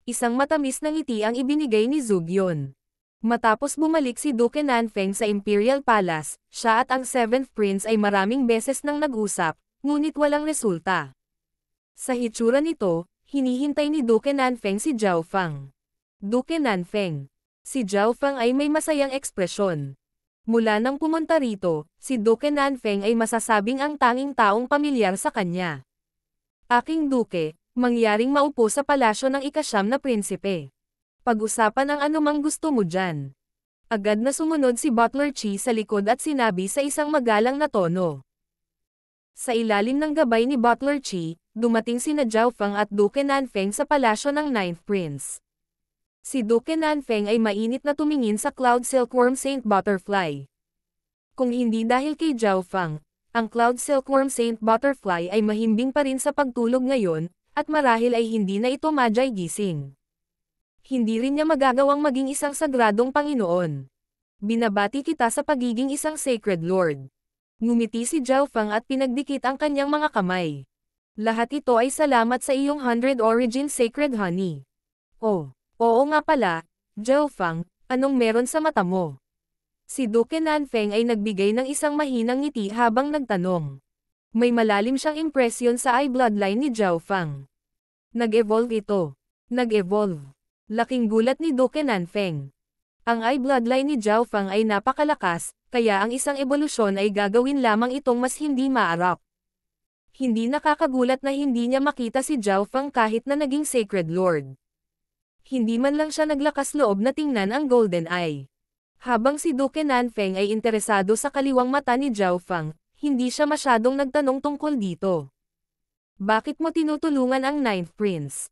[SPEAKER 1] Isang matamis na ngiti ang ibinigay ni Zugyon. Matapos bumalik si Duke Nanfeng sa Imperial Palace, siya at ang seventh prince ay maraming beses nang nag-usap, ngunit walang resulta. Sa hitsura nito, hinihintay ni Duke Nanfeng si Zhao Fang. Duke Nanfeng. Si Zhao Fang ay may masayang ekspresyon. Mula nang pumunta rito, si Duke Nanfeng ay masasabing ang tanging taong pamilyar sa kanya. Aking Duke, mangyaring maupo sa palasyo ng ikasyam na prinsipe. Pag-usapan ang anumang gusto mo dyan. Agad na sumunod si Butler Chi sa likod at sinabi sa isang magalang na tono. Sa ilalim ng gabay ni Butler Chi, dumating sina Zhao Feng at Duke Nanfeng sa palasyo ng Ninth Prince. Si Duke Nanfeng ay mainit na tumingin sa Cloud Silkworm Saint Butterfly. Kung hindi dahil kay Zhao Feng, ang Cloud Silkworm Saint Butterfly ay mahimbing pa rin sa pagtulog ngayon, at marahil ay hindi na ito madyay gising. Hindi rin niya magagawang maging isang sagradong Panginoon. Binabati kita sa pagiging isang sacred Lord. Ngumiti si Zhao Fang at pinagdikit ang kanyang mga kamay. Lahat ito ay salamat sa iyong 100 Origin Sacred Honey. Oh, oo nga pala, Zhao Fang, anong meron sa mata mo? Si Duke Nanfeng ay nagbigay ng isang mahinang ngiti habang nagtanong. May malalim siyang impresyon sa eye bloodline ni Zhao Fang. Nag-evolve ito. Nag-evolve. Laking gulat ni Duke Nanfeng. Ang eye bloodline ni Zhao Fang ay napakalakas, kaya ang isang ebolusyon ay gagawin lamang itong mas hindi maarap. Hindi nakakagulat na hindi niya makita si Zhao Fang kahit na naging Sacred Lord. Hindi man lang siya naglakas loob na tingnan ang Golden Eye. Habang si Duke Nanfeng ay interesado sa kaliwang mata ni Zhao Fang, hindi siya masyadong nagtanong tungkol dito. Bakit mo tinutulungan ang Ninth Prince?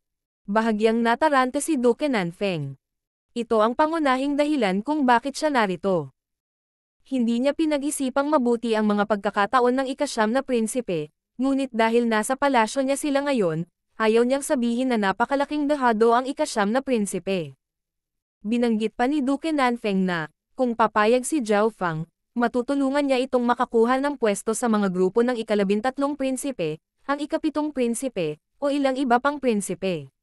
[SPEAKER 1] Bahagyang natarante si Duke Nanfeng. Ito ang pangunahing dahilan kung bakit siya narito hindi niya pinag-isipang mabuti ang mga pagkakataon ng ikasyam na prinsipe, ngunit dahil nasa palasyo niya sila ngayon, ayaw niyang sabihin na napakalaking dahado ang ikasyam na prinsipe. Binanggit pa ni Duke Nanfeng na, kung papayag si Zhao Fang, matutulungan niya itong makakuha ng pwesto sa mga grupo ng ikalabintatlong prinsipe, ang ikapitong prinsipe, o ilang iba pang prinsipe.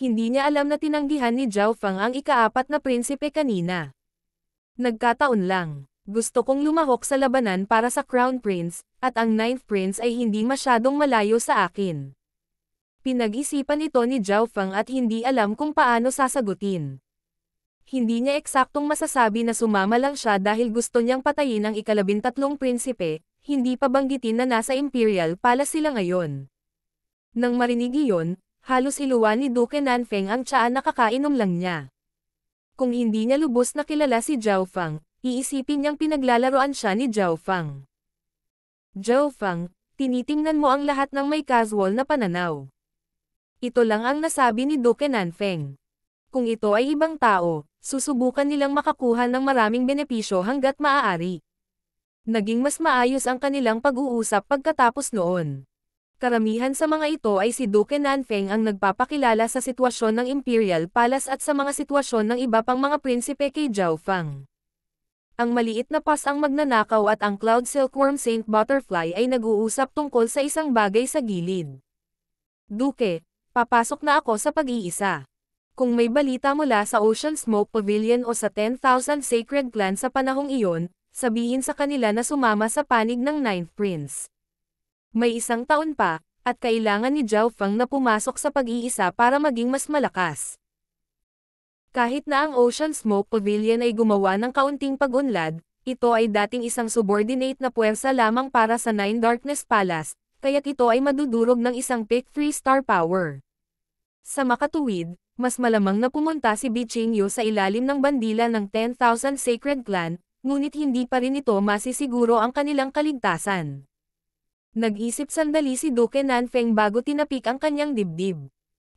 [SPEAKER 1] Hindi niya alam na tinanggihan ni Zhao Fang ang ikaapat na prinsipe kanina. Nagkataon lang. Gusto kong lumahok sa labanan para sa Crown Prince, at ang Ninth Prince ay hindi masyadong malayo sa akin. Pinag-isipan ito ni Zhao Fang at hindi alam kung paano sasagutin. Hindi niya eksaktong masasabi na sumama lang siya dahil gusto niyang patayin ang ikalabintatlong prinsipe, hindi pa banggitin na nasa Imperial Palace sila ngayon. Nang marinig iyon, halos iluwan ni Duke Nanfeng ang tsaan na kakainom lang niya. Kung hindi niya lubos na kilala si Zhao Fang, iisipin niyang pinaglalaroan siya ni Zhao Fang. Zhao Fang, tinitingnan mo ang lahat ng may casual na pananaw. Ito lang ang nasabi ni Duke Nanfeng. Kung ito ay ibang tao, susubukan nilang makakuha ng maraming benepisyo hanggat maaari. Naging mas maayos ang kanilang pag-uusap pagkatapos noon. Karamihan sa mga ito ay si Duke Nanfeng ang nagpapakilala sa sitwasyon ng Imperial Palace at sa mga sitwasyon ng iba pang mga prinsipe kay Zhao Fang ang maliit na pas ang magnanakaw at ang cloud silkworm Saint Butterfly ay nag-uusap tungkol sa isang bagay sa gilid. Duke, papasok na ako sa pag-iisa. Kung may balita mula sa Ocean Smoke Pavilion o sa 10,000 Sacred Clan sa panahong iyon, sabihin sa kanila na sumama sa panig ng Ninth Prince. May isang taon pa, at kailangan ni Zhao Fang na pumasok sa pag-iisa para maging mas malakas. Kahit na ang Ocean Smoke Pavilion ay gumawa ng kaunting pagunlad, ito ay dating isang subordinate na puwersa lamang para sa Nine Darkness Palace, kaya't ito ay madudurog ng isang pick 3 star power. Sa makatuwid, mas malamang na pumunta si Bichingyo sa ilalim ng bandila ng 10,000 Sacred Clan, ngunit hindi pa rin ito masisiguro ang kanilang kaligtasan. Nag-isip sandali si Duke Nanfeng bago tinapik ang kanyang dibdib.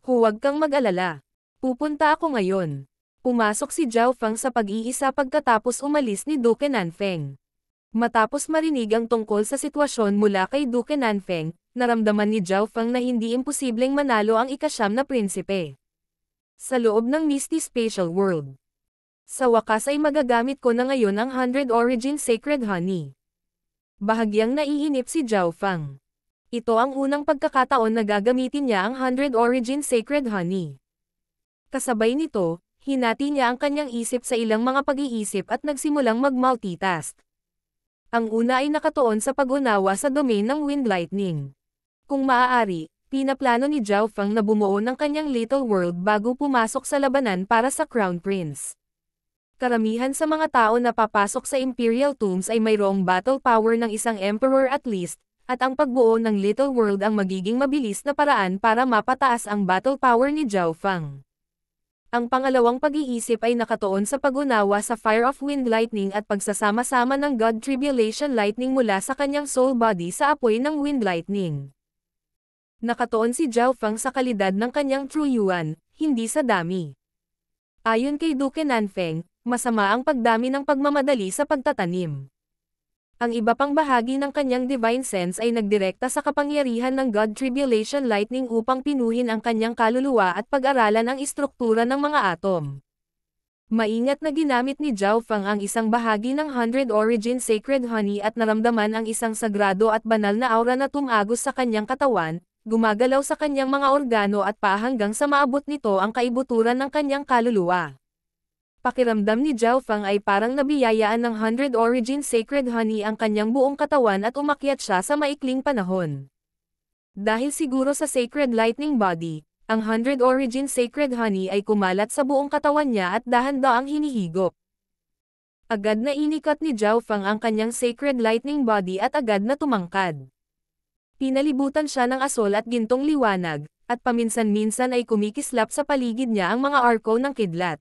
[SPEAKER 1] Huwag kang mag-alala. Pupunta ako ngayon. Pumasok si Zhao Fang sa pag-iisa pagkatapos umalis ni Duke Nanfeng. Matapos marinig ang tungkol sa sitwasyon mula kay Duke Nanfeng, naramdaman ni Zhao Fang na hindi imposibleng manalo ang ikasyam na prinsipe. Sa loob ng Misty Spatial World. Sa wakas ay magagamit ko na ngayon ang 100 Origin Sacred Honey. Bahagyang naiinip si Zhao Fang. Ito ang unang pagkakataon na gagamitin niya ang 100 Origin Sacred Honey. Kasabay nito, hinati niya ang kanyang isip sa ilang mga pag-iisip at nagsimulang mag-multitask. Ang una ay nakatuon sa pag-unawa sa domain ng wind lightning. Kung maaari, pinaplano ni Zhao Fang na bumuo ng kanyang little world bago pumasok sa labanan para sa Crown Prince. Karamihan sa mga tao na papasok sa Imperial Tombs ay mayroong battle power ng isang emperor at least, at ang pagbuo ng Little World ang magiging mabilis na paraan para mapataas ang battle power ni Zhao Fang. Ang pangalawang pag-iisip ay nakatuon sa pag-unawa sa fire of wind lightning at pagsasama-sama ng God tribulation lightning mula sa kanyang soul body sa apoy ng wind lightning. Nakatuon si Zhao Fang sa kalidad ng kanyang true yuan, hindi sa dami. Ayon kay Duke Nanfeng, masama ang pagdami ng pagmamadali sa pagtatanim. Ang iba pang bahagi ng kanyang divine sense ay nagdirekta sa kapangyarihan ng God Tribulation Lightning upang pinuhin ang kanyang kaluluwa at pag-aralan ang istruktura ng mga atom. Maingat na ginamit ni Zhao Fang ang isang bahagi ng Hundred Origin Sacred Honey at naramdaman ang isang sagrado at banal na aura na tumagos sa kanyang katawan, gumagalaw sa kanyang mga organo at paa hanggang sa maabot nito ang kaibuturan ng kanyang kaluluwa pakiramdam ni Zhao Fang ay parang nabiyayaan ng Hundred Origin Sacred Honey ang kanyang buong katawan at umakyat siya sa maikling panahon. Dahil siguro sa Sacred Lightning Body, ang Hundred Origin Sacred Honey ay kumalat sa buong katawan niya at dahan ang hinihigop. Agad na inikat ni Zhao Fang ang kanyang Sacred Lightning Body at agad na tumangkad. Pinalibutan siya ng asol at gintong liwanag, at paminsan-minsan ay kumikislap sa paligid niya ang mga arko ng kidlat.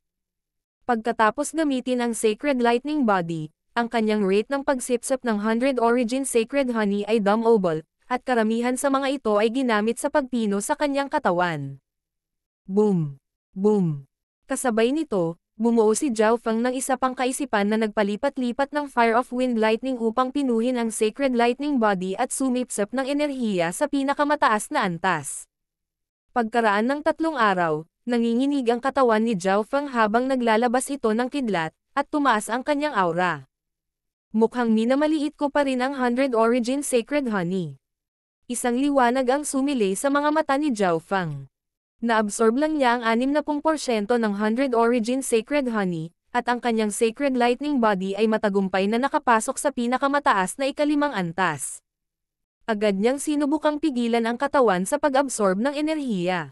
[SPEAKER 1] Pagkatapos gamitin ang Sacred Lightning Body, ang kanyang rate ng pagsipsip ng 100 Origin Sacred Honey ay dumbable, at karamihan sa mga ito ay ginamit sa pagpino sa kanyang katawan. Boom! Boom! Kasabay nito, bumuo si Zhao Feng ng isa pang kaisipan na nagpalipat-lipat ng Fire of Wind Lightning upang pinuhin ang Sacred Lightning Body at sumipsip ng enerhiya sa pinakamataas na antas. Pagkaraan ng tatlong araw, nanginginig ang katawan ni Zhao Feng habang naglalabas ito ng kidlat, at tumaas ang kanyang aura. Mukhang minamaliit ko pa rin ang 100 Origin Sacred Honey. Isang liwanag ang sumili sa mga mata ni Zhao Feng. Naabsorb lang niya ang 60% ng 100 Origin Sacred Honey, at ang kanyang sacred lightning body ay matagumpay na nakapasok sa pinakamataas na ikalimang antas. Agad niyang sinubukang pigilan ang katawan sa pag-absorb ng enerhiya.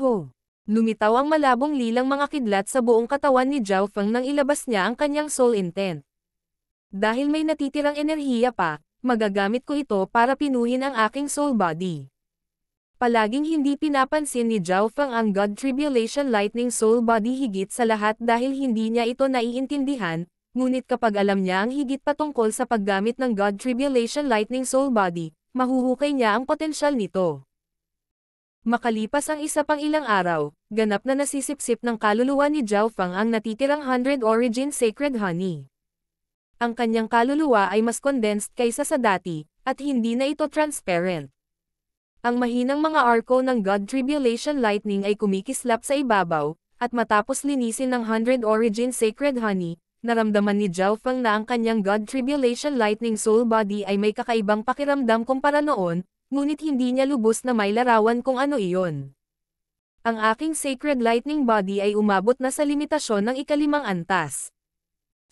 [SPEAKER 1] Ho! Lumitaw ang malabong lilang mga kidlat sa buong katawan ni Zhao Feng nang ilabas niya ang kanyang soul intent. Dahil may natitirang enerhiya pa, magagamit ko ito para pinuhin ang aking soul body. Palaging hindi pinapansin ni Zhao Feng ang God Tribulation Lightning Soul Body higit sa lahat dahil hindi niya ito naiintindihan, ngunit kapag alam niya ang higit patungkol sa paggamit ng God Tribulation Lightning Soul Body, mahuhukay niya ang potensyal nito. Makalipas ang isa pang ilang araw, ganap na nasisipsip ng kaluluwa ni Zhao Fang ang natitirang 100 Origin Sacred Honey. Ang kanyang kaluluwa ay mas condensed kaysa sa dati, at hindi na ito transparent. Ang mahinang mga arco ng God Tribulation Lightning ay kumikislap sa ibabaw, at matapos linisin ng 100 Origin Sacred Honey, naramdaman ni Zhao Fang na ang kanyang God Tribulation Lightning Soul Body ay may kakaibang pakiramdam kumpara noon, ngunit hindi niya lubos na may larawan kung ano iyon. Ang aking sacred lightning body ay umabot na sa limitasyon ng ikalimang antas.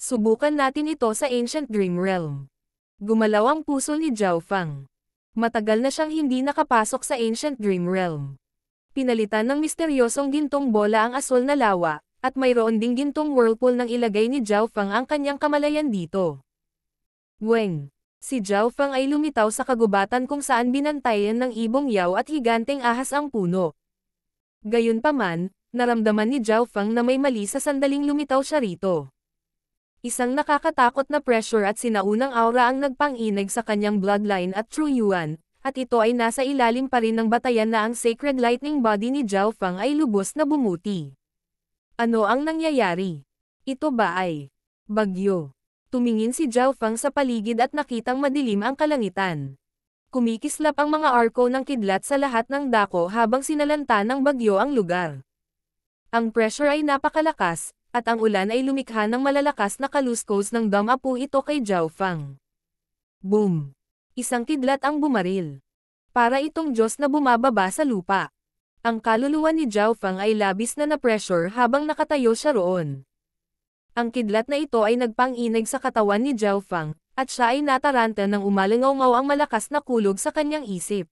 [SPEAKER 1] Subukan natin ito sa Ancient Dream Realm. Gumalaw ang puso ni Zhao Fang. Matagal na siyang hindi nakapasok sa Ancient Dream Realm. Pinalitan ng misteryosong gintong bola ang asol na lawa, at mayroon ding gintong whirlpool nang ilagay ni Zhao Fang ang kanyang kamalayan dito. Weng, Si Zhao Fang ay lumitaw sa kagubatan kung saan binantayan ng ibong yaw at higanteng ahas ang puno. Gayunpaman, naramdaman ni Zhao Fang na may mali sa sandaling lumitaw siya rito. Isang nakakatakot na pressure at sinaunang aura ang nagpanginig sa kanyang bloodline at True Yuan, at ito ay nasa ilalim pa rin ng batayan na ang sacred lightning body ni Zhao Fang ay lubos na bumuti. Ano ang nangyayari? Ito ba ay bagyo? Tumingin si Zhao Fang sa paligid at nakitang madilim ang kalangitan. Kumikislap ang mga arko ng kidlat sa lahat ng dako habang sinalanta ng bagyo ang lugar. Ang pressure ay napakalakas, at ang ulan ay lumikha ng malalakas na kaluskos ng damapu ito kay Zhao Fang. Boom! Isang kidlat ang bumaril. Para itong Diyos na bumababa sa lupa. Ang kaluluwa ni Zhao Fang ay labis na na-pressure habang nakatayo siya roon. Ang kidlat na ito ay nagpang-inig sa katawan ni Zhao Fang, at siya ay nataranta nang umalingaw ang malakas na kulog sa kanyang isip.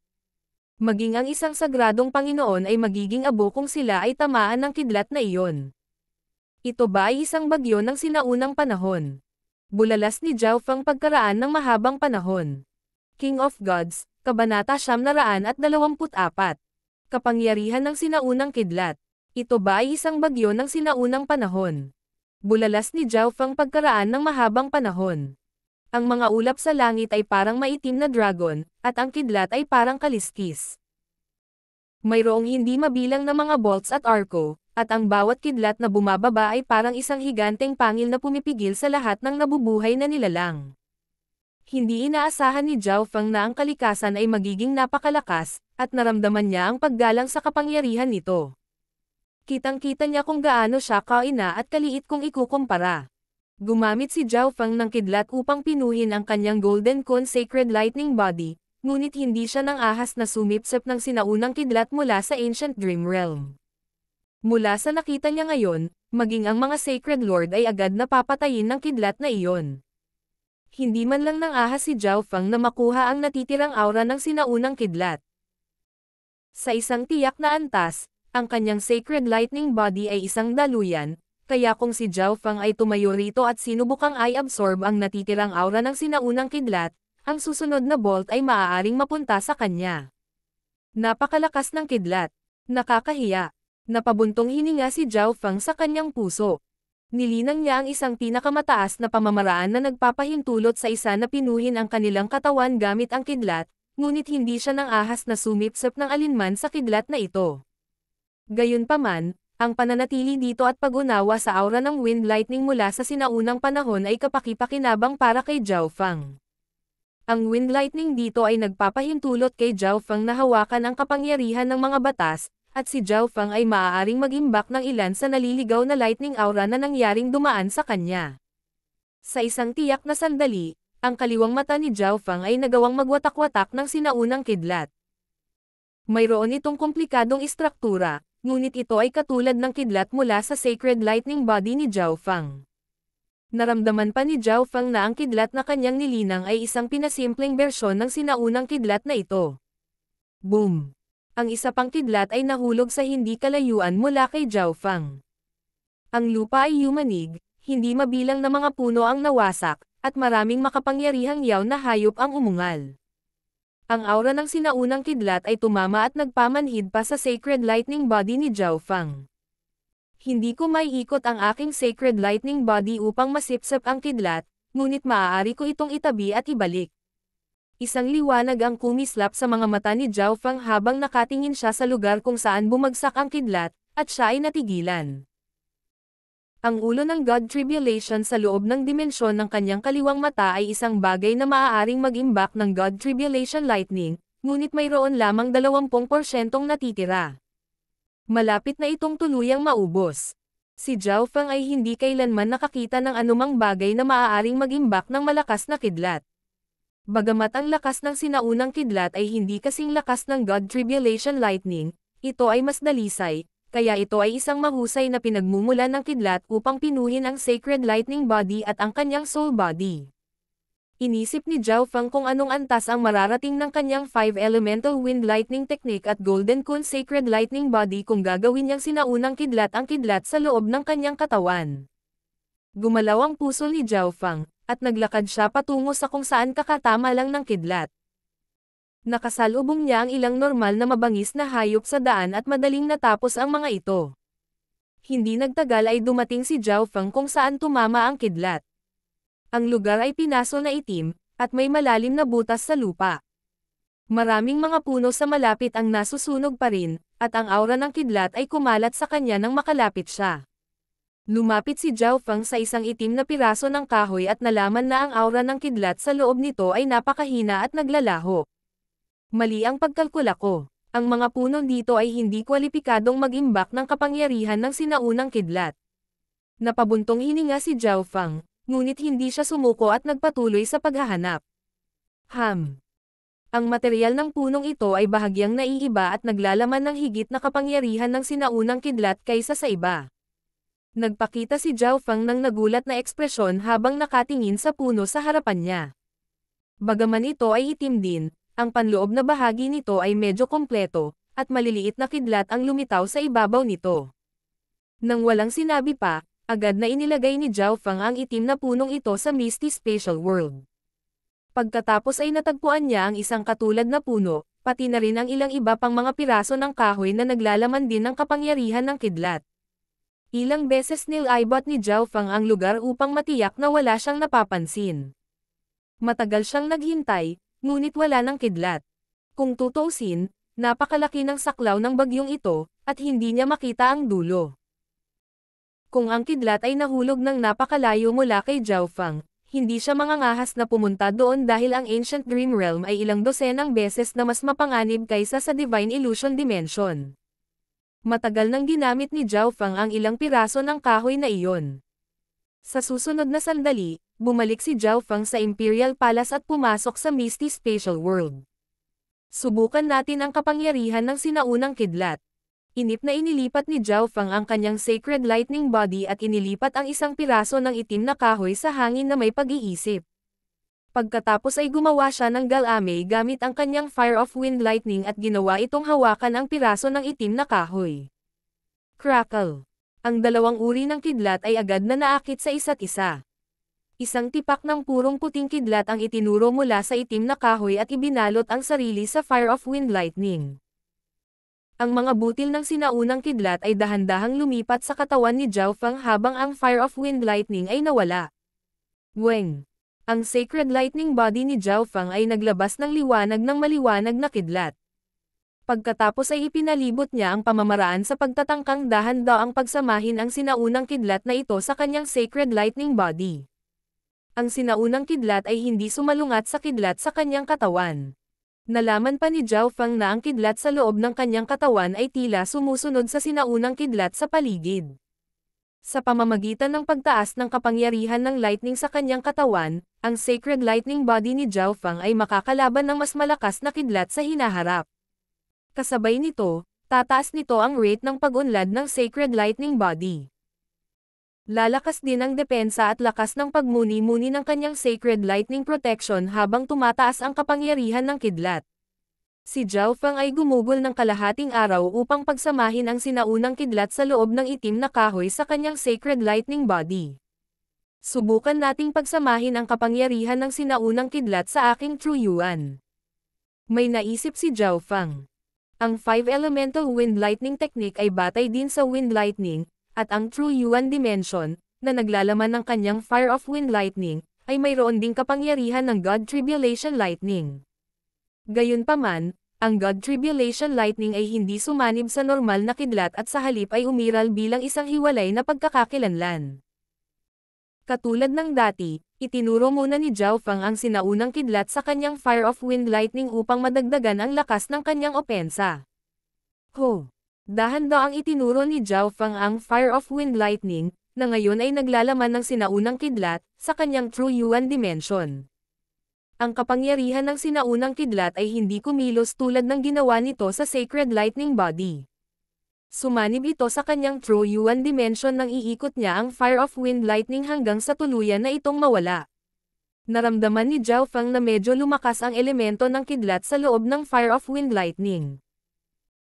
[SPEAKER 1] Maging ang isang sagradong Panginoon ay magiging abo kung sila ay tamaan ng kidlat na iyon. Ito ba ay isang bagyo ng sinaunang panahon? Bulalas ni Zhao Fang pagkaraan ng mahabang panahon. King of Gods, Kabanata Siyam at dalawamput Kapangyarihan ng Sinaunang Kidlat. Ito ba ay isang bagyo ng sinaunang panahon? Bulalas ni Jauf ang pagkaraan ng mahabang panahon. Ang mga ulap sa langit ay parang maitim na dragon, at ang kidlat ay parang kaliskis. Mayroong hindi mabilang na mga bolts at arco, at ang bawat kidlat na bumababa ay parang isang higanteng pangil na pumipigil sa lahat ng nabubuhay na nilalang. Hindi inaasahan ni Zhao Feng na ang kalikasan ay magiging napakalakas, at naramdaman niya ang paggalang sa kapangyarihan nito. Kitang-kita niya kung gaano siya kaina at kaliit kung ikukumpara. Gumamit si Zhao Fang ng kidlat upang pinuhin ang kanyang Golden Cone Sacred Lightning Body, ngunit hindi siya ng ahas na sumipsep ng sinaunang kidlat mula sa Ancient Dream Realm. Mula sa nakita niya ngayon, maging ang mga Sacred Lord ay agad na papatayin ng kidlat na iyon. Hindi man lang ng ahas si Zhao Fang na makuha ang natitirang aura ng sinaunang kidlat. Sa isang tiyak na antas, ang kanyang sacred lightning body ay isang daluyan, kaya kung si Zhao Fang ay tumayo rito at sinubukang ay absorb ang natitirang aura ng sinaunang kidlat, ang susunod na bolt ay maaaring mapunta sa kanya. Napakalakas ng kidlat. Nakakahiya. Napabuntong hininga si Zhao Fang sa kanyang puso. Nilinang niya ang isang pinakamataas na pamamaraan na nagpapahintulot sa isa na pinuhin ang kanilang katawan gamit ang kidlat, ngunit hindi siya ng ahas na sumipsep ng alinman sa kidlat na ito. Gayunpaman, ang pananatili dito at pag-unawa sa aura ng wind lightning mula sa sinaunang panahon ay kapakipakinabang para kay Zhao Fang. Ang wind lightning dito ay nagpapahintulot kay Zhao Fang na hawakan ang kapangyarihan ng mga batas, at si Zhao Fang ay maaaring magimbak ng ilan sa naliligaw na lightning aura na nangyaring dumaan sa kanya. Sa isang tiyak na sandali, ang kaliwang mata ni Zhao Fang ay nagawang magwatak-watak ng sinaunang kidlat. Mayroon itong komplikadong istruktura, ngunit ito ay katulad ng kidlat mula sa sacred lightning body ni Zhao Fang. Naramdaman pa ni Zhao Fang na ang kidlat na kanyang nilinang ay isang pinasimpleng bersyon ng sinaunang kidlat na ito. Boom! Ang isa pang kidlat ay nahulog sa hindi kalayuan mula kay Zhao Fang. Ang lupa ay yumanig, hindi mabilang na mga puno ang nawasak, at maraming makapangyarihang yaw na hayop ang umungal. Ang aura ng sinaunang kidlat ay tumama at nagpamanhid pa sa sacred lightning body ni Zhao Fang. Hindi ko may ikot ang aking sacred lightning body upang masipsap ang kidlat, ngunit maaari ko itong itabi at ibalik. Isang liwanag ang kumislap sa mga mata ni Zhao Fang habang nakatingin siya sa lugar kung saan bumagsak ang kidlat, at siya ay natigilan. Ang ulo ng God Tribulation sa loob ng dimensyon ng kanyang kaliwang mata ay isang bagay na maaaring mag-imbak ng God Tribulation Lightning, ngunit mayroon lamang 20% natitira. Malapit na itong tuluyang maubos. Si Zhao Fang ay hindi kailanman nakakita ng anumang bagay na maaaring mag-imbak ng malakas na kidlat. Bagamat ang lakas ng sinaunang kidlat ay hindi kasing lakas ng God Tribulation Lightning, ito ay mas dalisay, kaya ito ay isang mahusay na pinagmumula ng kidlat upang pinuhin ang sacred lightning body at ang kanyang soul body. Inisip ni Zhao Feng kung anong antas ang mararating ng kanyang Five Elemental Wind Lightning Technique at Golden Kun Sacred Lightning Body kung gagawin niyang sinaunang kidlat ang kidlat sa loob ng kanyang katawan. Gumalaw ang puso ni Zhao Feng, at naglakad siya patungo sa kung saan kakatama lang ng kidlat. Nakasalubong niya ang ilang normal na mabangis na hayop sa daan at madaling natapos ang mga ito. Hindi nagtagal ay dumating si Zhao Feng kung saan tumama ang kidlat. Ang lugar ay pinaso na itim, at may malalim na butas sa lupa. Maraming mga puno sa malapit ang nasusunog pa rin, at ang aura ng kidlat ay kumalat sa kanya nang makalapit siya. Lumapit si Zhao Feng sa isang itim na piraso ng kahoy at nalaman na ang aura ng kidlat sa loob nito ay napakahina at naglalaho. Mali ang pagkalkula ko. Ang mga puno dito ay hindi kwalipikadong mag-imbak ng kapangyarihan ng sinaunang kidlat. Napabuntong hininga si Zhao Fang, ngunit hindi siya sumuko at nagpatuloy sa paghahanap. Ham. Ang material ng punong ito ay bahagyang naiiba at naglalaman ng higit na kapangyarihan ng sinaunang kidlat kaysa sa iba. Nagpakita si Zhao Fang ng nagulat na ekspresyon habang nakatingin sa puno sa harapan niya. Bagaman ito ay itim din, ang panloob na bahagi nito ay medyo kompleto, at maliliit na kidlat ang lumitaw sa ibabaw nito. Nang walang sinabi pa, agad na inilagay ni Zhao Fang ang itim na punong ito sa Misty Special World. Pagkatapos ay natagpuan niya ang isang katulad na puno, pati na rin ang ilang iba pang mga piraso ng kahoy na naglalaman din ng kapangyarihan ng kidlat. Ilang beses nilaybot ni Zhao Fang ang lugar upang matiyak na wala siyang napapansin. Matagal siyang naghintay, ngunit wala ng kidlat. Kung tutusin, napakalaki ng saklaw ng bagyong ito, at hindi niya makita ang dulo. Kung ang kidlat ay nahulog ng napakalayo mula kay Jiaofang, hindi siya mangangahas na pumunta doon dahil ang Ancient Dream Realm ay ilang dosenang beses na mas mapanganib kaysa sa Divine Illusion Dimension. Matagal nang ginamit ni Jiaofang ang ilang piraso ng kahoy na iyon. Sa susunod na sandali, bumalik si Zhao Fang sa Imperial Palace at pumasok sa Misty Spatial World. Subukan natin ang kapangyarihan ng sinaunang kidlat. Inip na inilipat ni Zhao Fang ang kanyang sacred lightning body at inilipat ang isang piraso ng itim na kahoy sa hangin na may pag-iisip. Pagkatapos ay gumawa siya ng galame gamit ang kanyang fire of wind lightning at ginawa itong hawakan ang piraso ng itim na kahoy. Crackle ang dalawang uri ng kidlat ay agad na naakit sa isa't isa. Isang tipak ng purong puting kidlat ang itinuro mula sa itim na kahoy at ibinalot ang sarili sa fire of wind lightning. Ang mga butil ng sinaunang kidlat ay dahan-dahang lumipat sa katawan ni Zhao Fang habang ang fire of wind lightning ay nawala. Weng! Ang sacred lightning body ni Zhao Fang ay naglabas ng liwanag ng maliwanag na kidlat. Pagkatapos ay ipinalibot niya ang pamamaraan sa pagtatangkang dahan daw ang pagsamahin ang sinaunang kidlat na ito sa kanyang sacred lightning body. Ang sinaunang kidlat ay hindi sumalungat sa kidlat sa kanyang katawan. Nalaman pa ni Zhao Fang na ang kidlat sa loob ng kanyang katawan ay tila sumusunod sa sinaunang kidlat sa paligid. Sa pamamagitan ng pagtaas ng kapangyarihan ng lightning sa kanyang katawan, ang sacred lightning body ni Zhao Fang ay makakalaban ng mas malakas na kidlat sa hinaharap. Kasabay nito, tataas nito ang rate ng pag-unlad ng Sacred Lightning Body. Lalakas din ang depensa at lakas ng pagmuni-muni ng kanyang Sacred Lightning Protection habang tumataas ang kapangyarihan ng kidlat. Si Zhao Fang ay gumugol ng kalahating araw upang pagsamahin ang sinaunang kidlat sa loob ng itim na kahoy sa kanyang Sacred Lightning Body. Subukan nating pagsamahin ang kapangyarihan ng sinaunang kidlat sa aking True Yuan. May naisip si Zhao Fang. Ang five elemental wind lightning technique ay batay din sa wind lightning, at ang true Yuan dimension, na naglalaman ng kanyang fire of wind lightning, ay mayroon ding kapangyarihan ng God Tribulation Lightning. Gayunpaman, ang God Tribulation Lightning ay hindi sumanib sa normal na kidlat at sa halip ay umiral bilang isang hiwalay na pagkakakilanlan. Katulad ng dati, itinuro muna ni Zhao Fang ang sinaunang kidlat sa kanyang Fire of Wind Lightning upang madagdagan ang lakas ng kanyang opensa. Ho! Dahan-daw ang itinuro ni Zhao Fang ang Fire of Wind Lightning, na ngayon ay naglalaman ng sinaunang kidlat, sa kanyang True Yuan Dimension. Ang kapangyarihan ng sinaunang kidlat ay hindi kumilos tulad ng ginawa nito sa Sacred Lightning Body. Sumanib ito sa kanyang true yuan dimension nang iikot niya ang fire of wind lightning hanggang sa tuluyan na itong mawala. Naramdaman ni Zhao Fang na medyo lumakas ang elemento ng kidlat sa loob ng fire of wind lightning.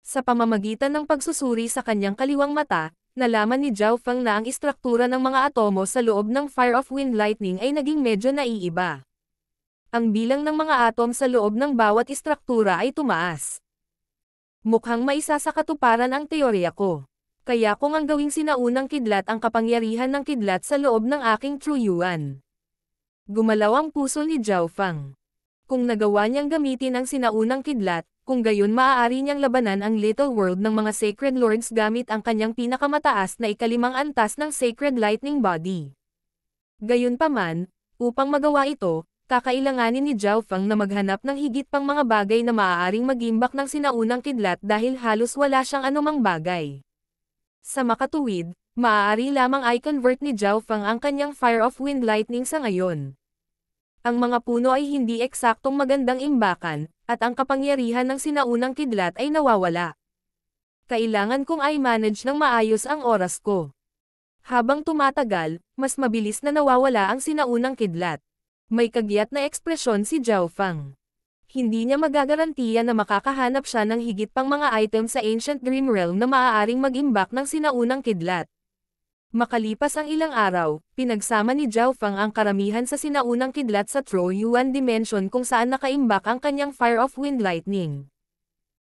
[SPEAKER 1] Sa pamamagitan ng pagsusuri sa kanyang kaliwang mata, nalaman ni Zhao Fang na ang istruktura ng mga atomo sa loob ng Fire of Wind Lightning ay naging medyo naiiba. Ang bilang ng mga atom sa loob ng bawat istruktura ay tumaas. Mukhang maisasakatuparan ang teorya ko. Kaya kung ang gawing sinaunang kidlat ang kapangyarihan ng kidlat sa loob ng aking truyuan. Gumalaw ang puso ni Zhao Fang. Kung nagawa niyang gamitin ang sinaunang kidlat, kung gayon maaari niyang labanan ang Little World ng mga Sacred Lords gamit ang kanyang pinakamataas na ikalimang antas ng Sacred Lightning Body. Gayunpaman, upang magawa ito, kakailanganin ni Zhao Fang na maghanap ng higit pang mga bagay na maaaring magimbak ng sinaunang kidlat dahil halos wala siyang anumang bagay. Sa makatuwid, maaari lamang ay convert ni Zhao Fang ang kanyang Fire of Wind Lightning sa ngayon. Ang mga puno ay hindi eksaktong magandang imbakan, at ang kapangyarihan ng sinaunang kidlat ay nawawala. Kailangan kong ay manage ng maayos ang oras ko. Habang tumatagal, mas mabilis na nawawala ang sinaunang kidlat. May kagiyat na ekspresyon si Zhao Fang. Hindi niya magagarantiya na makakahanap siya ng higit pang mga item sa Ancient Dream Realm na maaaring mag-imbak ng sinaunang kidlat. Makalipas ang ilang araw, pinagsama ni Zhao Fang ang karamihan sa sinaunang kidlat sa Troy Yuan Dimension kung saan nakaimbak ang kanyang Fire of Wind Lightning.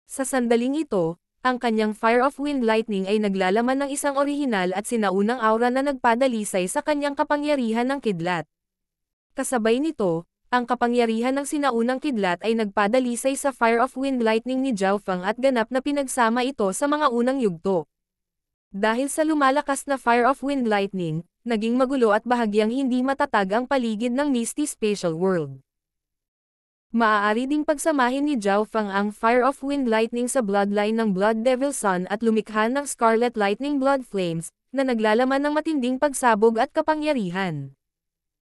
[SPEAKER 1] Sa sandaling ito, ang kanyang Fire of Wind Lightning ay naglalaman ng isang orihinal at sinaunang aura na nagpadalisay sa kanyang kapangyarihan ng kidlat. Kasabay nito, ang kapangyarihan ng sinaunang kidlat ay nagpadalisay sa Fire of Wind Lightning ni Zhao Feng at ganap na pinagsama ito sa mga unang yugto. Dahil sa lumalakas na Fire of Wind Lightning, naging magulo at bahagyang hindi matatag ang paligid ng Misty Spatial World. Maaari ding pagsamahin ni Zhao Feng ang Fire of Wind Lightning sa bloodline ng Blood Devil Sun at lumikha ng Scarlet Lightning Blood Flames, na naglalaman ng matinding pagsabog at kapangyarihan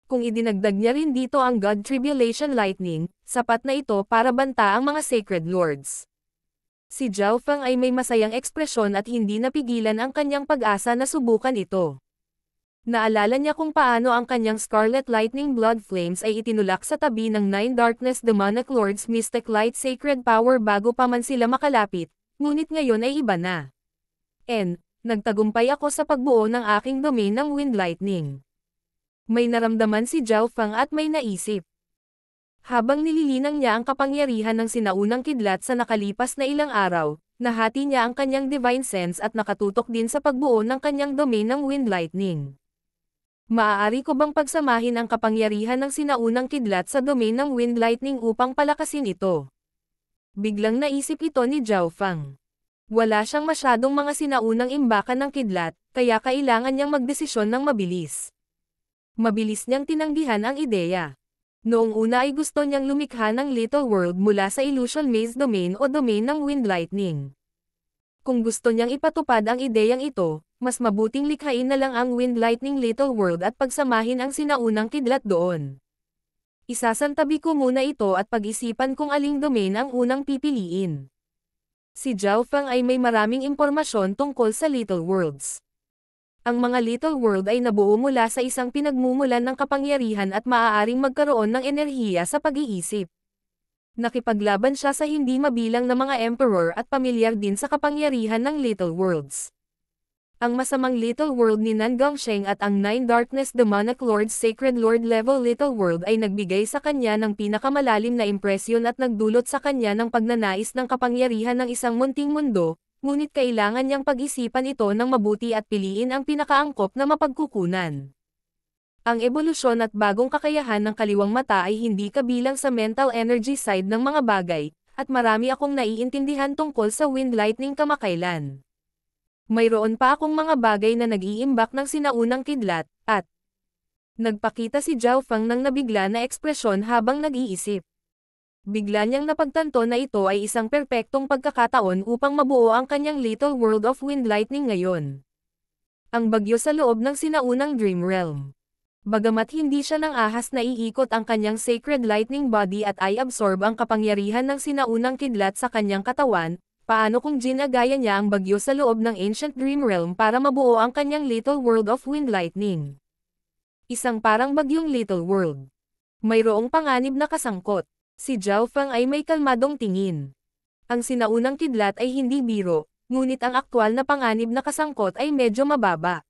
[SPEAKER 1] kung idinagdag niya rin dito ang God Tribulation Lightning, sapat na ito para banta ang mga Sacred Lords. Si Zhao Feng ay may masayang ekspresyon at hindi napigilan ang kanyang pag-asa na subukan ito. Naalala niya kung paano ang kanyang Scarlet Lightning Blood Flames ay itinulak sa tabi ng Nine Darkness Demonic Lords Mystic Light Sacred Power bago pa man sila makalapit, ngunit ngayon ay iba na. N. Nagtagumpay ako sa pagbuo ng aking domain ng Wind Lightning may naramdaman si Zhao Fang at may naisip. Habang nililinang niya ang kapangyarihan ng sinaunang kidlat sa nakalipas na ilang araw, nahati niya ang kanyang divine sense at nakatutok din sa pagbuo ng kanyang domain ng wind lightning. Maaari ko bang pagsamahin ang kapangyarihan ng sinaunang kidlat sa domain ng wind lightning upang palakasin ito? Biglang naisip ito ni Zhao Fang. Wala siyang masyadong mga sinaunang imbakan ng kidlat, kaya kailangan niyang magdesisyon ng mabilis mabilis niyang tinanggihan ang ideya. Noong una ay gusto niyang lumikha ng Little World mula sa Illusion Maze Domain o Domain ng Wind Lightning. Kung gusto niyang ipatupad ang ideyang ito, mas mabuting likhain na lang ang Wind Lightning Little World at pagsamahin ang sinaunang kidlat doon. Isasantabi ko muna ito at pag-isipan kung aling domain ang unang pipiliin. Si Zhao Fang ay may maraming impormasyon tungkol sa Little Worlds. Ang mga Little World ay nabuo mula sa isang pinagmumulan ng kapangyarihan at maaaring magkaroon ng enerhiya sa pag-iisip. Nakipaglaban siya sa hindi mabilang na mga emperor at pamilyar din sa kapangyarihan ng Little Worlds. Ang masamang Little World ni Nangang Sheng at ang Nine Darkness Demonic Lord Sacred Lord level Little World ay nagbigay sa kanya ng pinakamalalim na impresyon at nagdulot sa kanya ng pagnanais ng kapangyarihan ng isang munting mundo, ngunit kailangan niyang pag-isipan ito ng mabuti at piliin ang pinakaangkop na mapagkukunan. Ang ebolusyon at bagong kakayahan ng kaliwang mata ay hindi kabilang sa mental energy side ng mga bagay, at marami akong naiintindihan tungkol sa wind lightning kamakailan. Mayroon pa akong mga bagay na nag-iimbak ng sinaunang kidlat, at nagpakita si Zhao Fang ng nabigla na ekspresyon habang nag-iisip. Bigla niyang napagtanto na ito ay isang perpektong pagkakataon upang mabuo ang kanyang Little World of Wind Lightning ngayon. Ang bagyo sa loob ng sinaunang Dream Realm. Bagamat hindi siya ng ahas na iikot ang kanyang sacred lightning body at ay absorb ang kapangyarihan ng sinaunang kidlat sa kanyang katawan, paano kung ginagaya niya ang bagyo sa loob ng Ancient Dream Realm para mabuo ang kanyang Little World of Wind Lightning? Isang parang bagyong Little World. Mayroong panganib na kasangkot. Si Zhao Fang ay may kalmadong tingin. Ang sinaunang kidlat ay hindi biro, ngunit ang aktwal na panganib na kasangkot ay medyo mababa.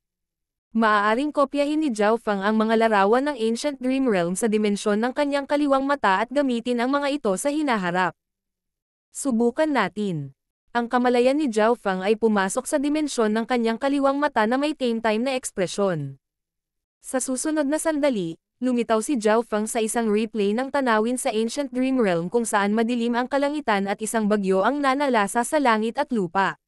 [SPEAKER 1] Maaaring kopyahin ni Zhao Fang ang mga larawan ng Ancient Dream Realm sa dimensyon ng kanyang kaliwang mata at gamitin ang mga ito sa hinaharap. Subukan natin. Ang kamalayan ni Zhao Fang ay pumasok sa dimensyon ng kanyang kaliwang mata na may tame time na ekspresyon. Sa susunod na sandali, lumitaw si Zhao Fang sa isang replay ng tanawin sa Ancient Dream Realm kung saan madilim ang kalangitan at isang bagyo ang nanalasa sa langit at lupa.